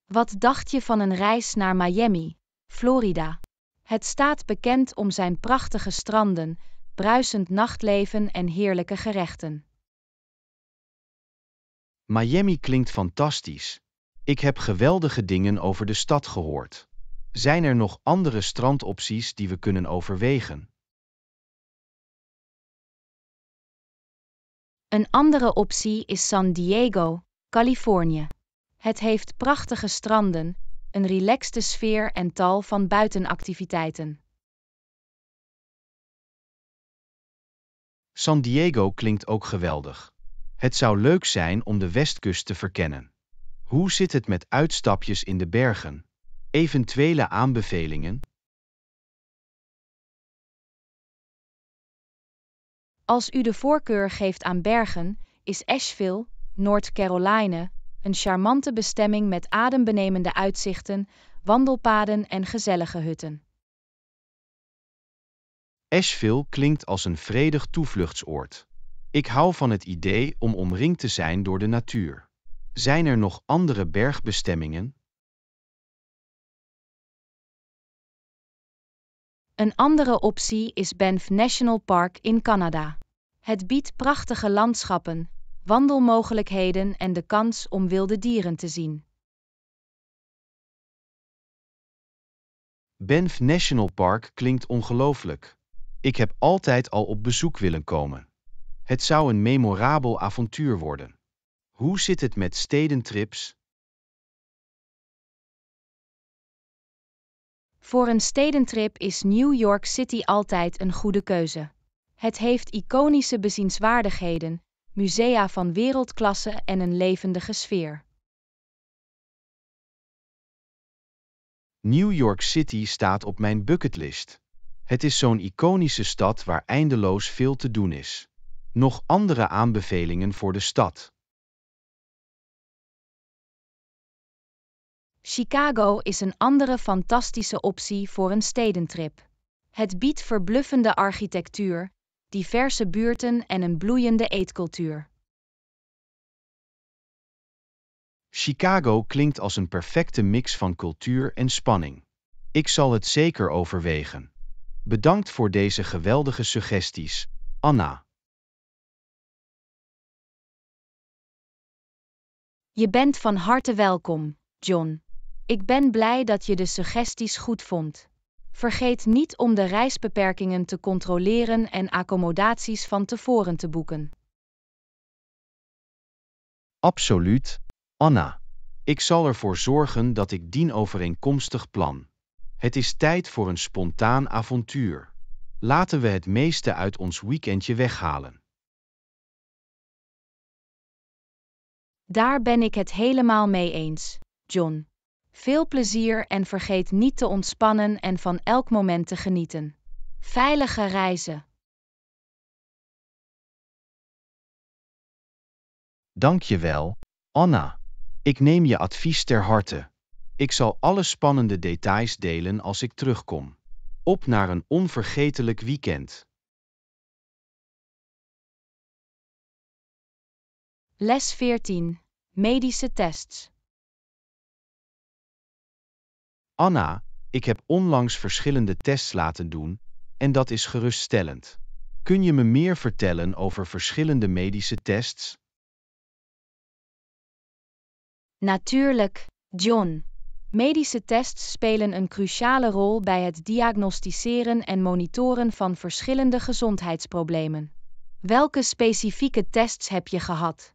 Wat dacht je van een reis naar Miami, Florida? Het staat bekend om zijn prachtige stranden, bruisend nachtleven en heerlijke gerechten. Miami klinkt fantastisch. Ik heb geweldige dingen over de stad gehoord. Zijn er nog andere strandopties die we kunnen overwegen? Een andere optie is San Diego, Californië. Het heeft prachtige stranden, een relaxte sfeer en tal van buitenactiviteiten. San Diego klinkt ook geweldig. Het zou leuk zijn om de westkust te verkennen. Hoe zit het met uitstapjes in de bergen? Eventuele aanbevelingen? Als u de voorkeur geeft aan bergen, is Asheville, North Carolina, een charmante bestemming met adembenemende uitzichten, wandelpaden en gezellige hutten. Asheville klinkt als een vredig toevluchtsoord. Ik hou van het idee om omringd te zijn door de natuur. Zijn er nog andere bergbestemmingen Een andere optie is Banff National Park in Canada. Het biedt prachtige landschappen, wandelmogelijkheden en de kans om wilde dieren te zien. Banff National Park klinkt ongelooflijk. Ik heb altijd al op bezoek willen komen. Het zou een memorabel avontuur worden. Hoe zit het met stedentrips, Voor een stedentrip is New York City altijd een goede keuze. Het heeft iconische bezienswaardigheden, musea van wereldklasse en een levendige sfeer. New York City staat op mijn bucketlist. Het is zo'n iconische stad waar eindeloos veel te doen is. Nog andere aanbevelingen voor de stad. Chicago is een andere fantastische optie voor een stedentrip. Het biedt verbluffende architectuur, diverse buurten en een bloeiende eetcultuur. Chicago klinkt als een perfecte mix van cultuur en spanning. Ik zal het zeker overwegen. Bedankt voor deze geweldige suggesties, Anna. Je bent van harte welkom, John. Ik ben blij dat je de suggesties goed vond. Vergeet niet om de reisbeperkingen te controleren en accommodaties van tevoren te boeken. Absoluut, Anna. Ik zal ervoor zorgen dat ik dien overeenkomstig plan. Het is tijd voor een spontaan avontuur. Laten we het meeste uit ons weekendje weghalen. Daar ben ik het helemaal mee eens, John. Veel plezier en vergeet niet te ontspannen en van elk moment te genieten. Veilige reizen. Dank je wel, Anna. Ik neem je advies ter harte. Ik zal alle spannende details delen als ik terugkom. Op naar een onvergetelijk weekend. Les 14. Medische tests. Anna, ik heb onlangs verschillende tests laten doen en dat is geruststellend. Kun je me meer vertellen over verschillende medische tests? Natuurlijk, John. Medische tests spelen een cruciale rol bij het diagnosticeren en monitoren van verschillende gezondheidsproblemen. Welke specifieke tests heb je gehad?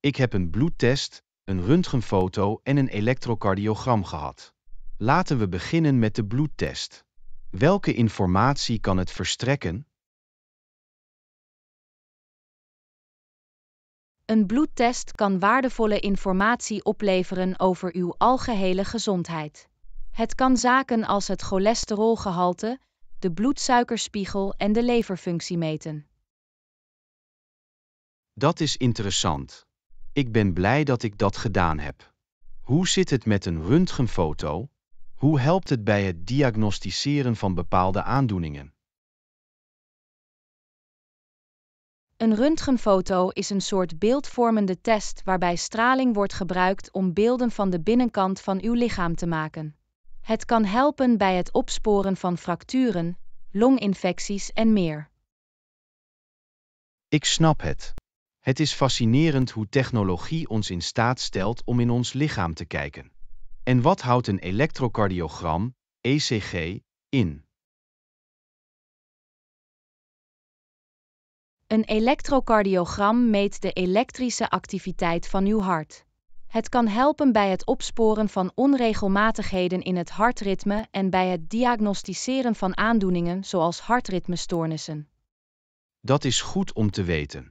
Ik heb een bloedtest, een röntgenfoto en een elektrocardiogram gehad. Laten we beginnen met de bloedtest. Welke informatie kan het verstrekken? Een bloedtest kan waardevolle informatie opleveren over uw algehele gezondheid. Het kan zaken als het cholesterolgehalte, de bloedsuikerspiegel en de leverfunctie meten. Dat is interessant. Ik ben blij dat ik dat gedaan heb. Hoe zit het met een röntgenfoto? Hoe helpt het bij het diagnosticeren van bepaalde aandoeningen? Een röntgenfoto is een soort beeldvormende test waarbij straling wordt gebruikt om beelden van de binnenkant van uw lichaam te maken. Het kan helpen bij het opsporen van fracturen, longinfecties en meer. Ik snap het. Het is fascinerend hoe technologie ons in staat stelt om in ons lichaam te kijken. En wat houdt een elektrocardiogram, ECG, in? Een elektrocardiogram meet de elektrische activiteit van uw hart. Het kan helpen bij het opsporen van onregelmatigheden in het hartritme en bij het diagnosticeren van aandoeningen zoals hartritmestoornissen. Dat is goed om te weten.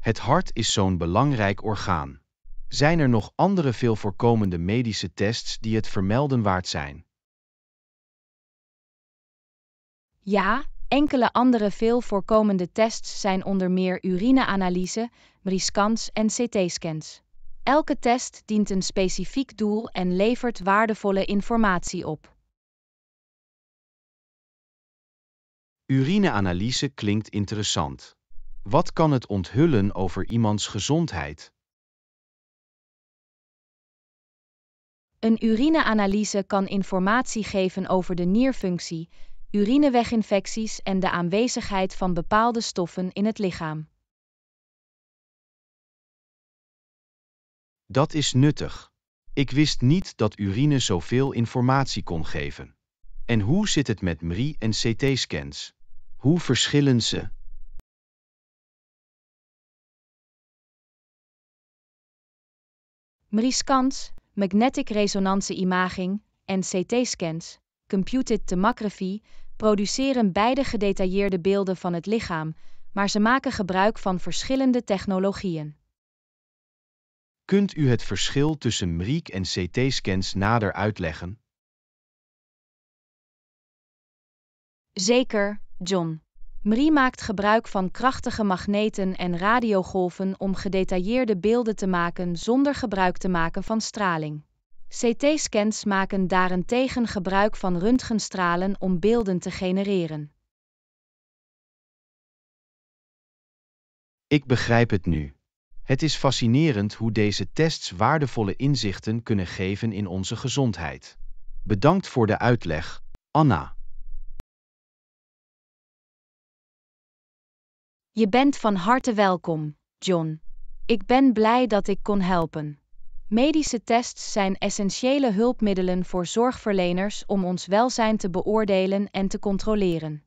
Het hart is zo'n belangrijk orgaan. Zijn er nog andere veel voorkomende medische tests die het vermelden waard zijn? Ja, enkele andere veel voorkomende tests zijn onder meer urineanalyse, BRISCANS en CT-scans. Elke test dient een specifiek doel en levert waardevolle informatie op. Urineanalyse klinkt interessant. Wat kan het onthullen over iemands gezondheid? Een urineanalyse kan informatie geven over de nierfunctie, urineweginfecties en de aanwezigheid van bepaalde stoffen in het lichaam. Dat is nuttig. Ik wist niet dat urine zoveel informatie kon geven. En hoe zit het met MRI en CT-scans? Hoe verschillen ze? MRI-scans, magnetic Resonance imaging en CT-scans, computed tomografie, produceren beide gedetailleerde beelden van het lichaam, maar ze maken gebruik van verschillende technologieën. Kunt u het verschil tussen MRI en CT-scans nader uitleggen? Zeker, John. MRI maakt gebruik van krachtige magneten en radiogolven om gedetailleerde beelden te maken zonder gebruik te maken van straling. CT-scans maken daarentegen gebruik van röntgenstralen om beelden te genereren. Ik begrijp het nu. Het is fascinerend hoe deze tests waardevolle inzichten kunnen geven in onze gezondheid. Bedankt voor de uitleg, Anna. Je bent van harte welkom, John. Ik ben blij dat ik kon helpen. Medische tests zijn essentiële hulpmiddelen voor zorgverleners om ons welzijn te beoordelen en te controleren.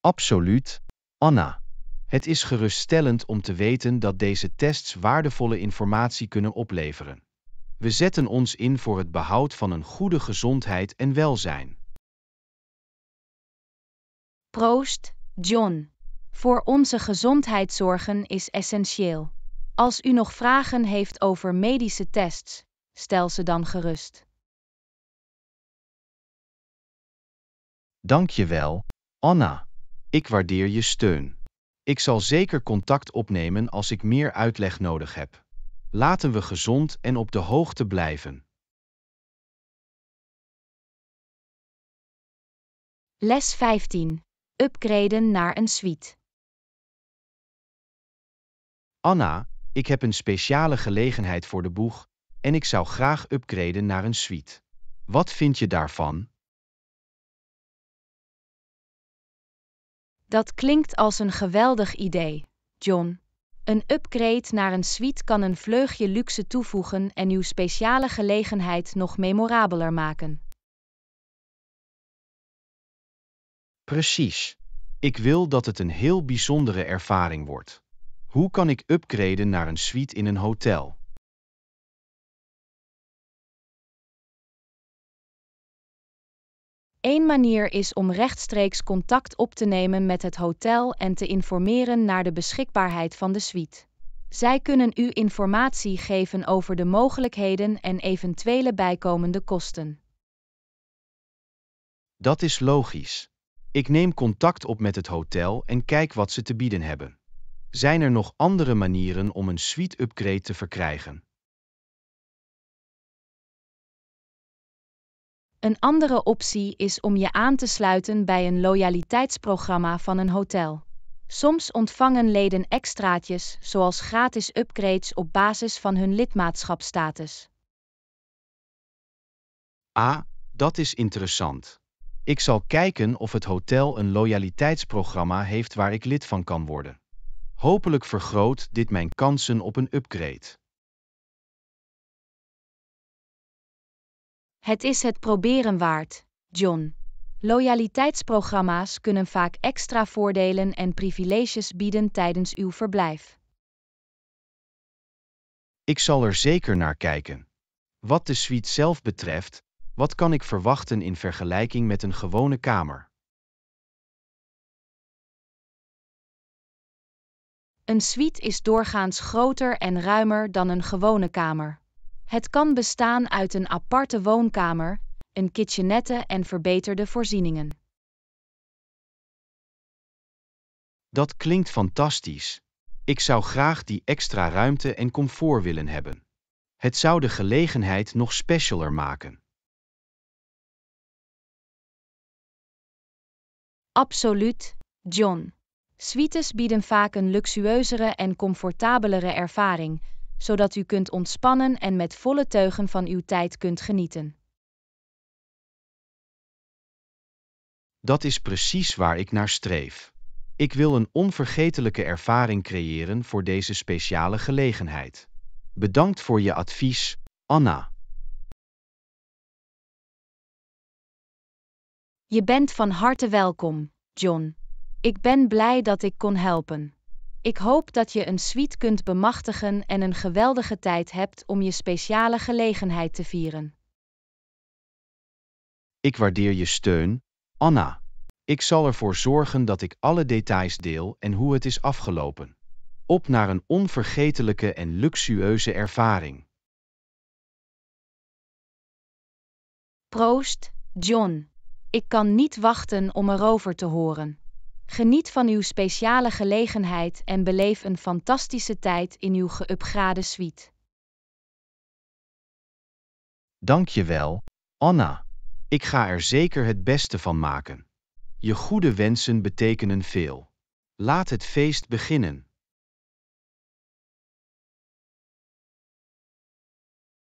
Absoluut, Anna. Het is geruststellend om te weten dat deze tests waardevolle informatie kunnen opleveren. We zetten ons in voor het behoud van een goede gezondheid en welzijn. Proost, John. Voor onze gezondheid zorgen is essentieel. Als u nog vragen heeft over medische tests, stel ze dan gerust. Dankjewel, Anna. Ik waardeer je steun. Ik zal zeker contact opnemen als ik meer uitleg nodig heb. Laten we gezond en op de hoogte blijven. Les 15 upgraden naar een suite. Anna, ik heb een speciale gelegenheid voor de boeg en ik zou graag upgraden naar een suite. Wat vind je daarvan? Dat klinkt als een geweldig idee, John. Een upgrade naar een suite kan een vleugje luxe toevoegen en uw speciale gelegenheid nog memorabeler maken. Precies. Ik wil dat het een heel bijzondere ervaring wordt. Hoe kan ik upgraden naar een suite in een hotel? Eén manier is om rechtstreeks contact op te nemen met het hotel en te informeren naar de beschikbaarheid van de suite. Zij kunnen u informatie geven over de mogelijkheden en eventuele bijkomende kosten. Dat is logisch. Ik neem contact op met het hotel en kijk wat ze te bieden hebben. Zijn er nog andere manieren om een suite upgrade te verkrijgen? Een andere optie is om je aan te sluiten bij een loyaliteitsprogramma van een hotel. Soms ontvangen leden extraatjes, zoals gratis upgrades op basis van hun lidmaatschapstatus. Ah, dat is interessant. Ik zal kijken of het hotel een loyaliteitsprogramma heeft waar ik lid van kan worden. Hopelijk vergroot dit mijn kansen op een upgrade. Het is het proberen waard, John. Loyaliteitsprogramma's kunnen vaak extra voordelen en privileges bieden tijdens uw verblijf. Ik zal er zeker naar kijken. Wat de suite zelf betreft, wat kan ik verwachten in vergelijking met een gewone kamer? Een suite is doorgaans groter en ruimer dan een gewone kamer. Het kan bestaan uit een aparte woonkamer, een kitchenette en verbeterde voorzieningen. Dat klinkt fantastisch. Ik zou graag die extra ruimte en comfort willen hebben. Het zou de gelegenheid nog specialer maken. Absoluut, John. Suites bieden vaak een luxueuzere en comfortabelere ervaring, zodat u kunt ontspannen en met volle teugen van uw tijd kunt genieten. Dat is precies waar ik naar streef. Ik wil een onvergetelijke ervaring creëren voor deze speciale gelegenheid. Bedankt voor je advies, Anna. Je bent van harte welkom, John. Ik ben blij dat ik kon helpen. Ik hoop dat je een suite kunt bemachtigen en een geweldige tijd hebt om je speciale gelegenheid te vieren. Ik waardeer je steun, Anna. Ik zal ervoor zorgen dat ik alle details deel en hoe het is afgelopen. Op naar een onvergetelijke en luxueuze ervaring. Proost, John. Ik kan niet wachten om erover te horen. Geniet van uw speciale gelegenheid en beleef een fantastische tijd in uw geüpgrade suite. Dankjewel, Anna. Ik ga er zeker het beste van maken. Je goede wensen betekenen veel. Laat het feest beginnen.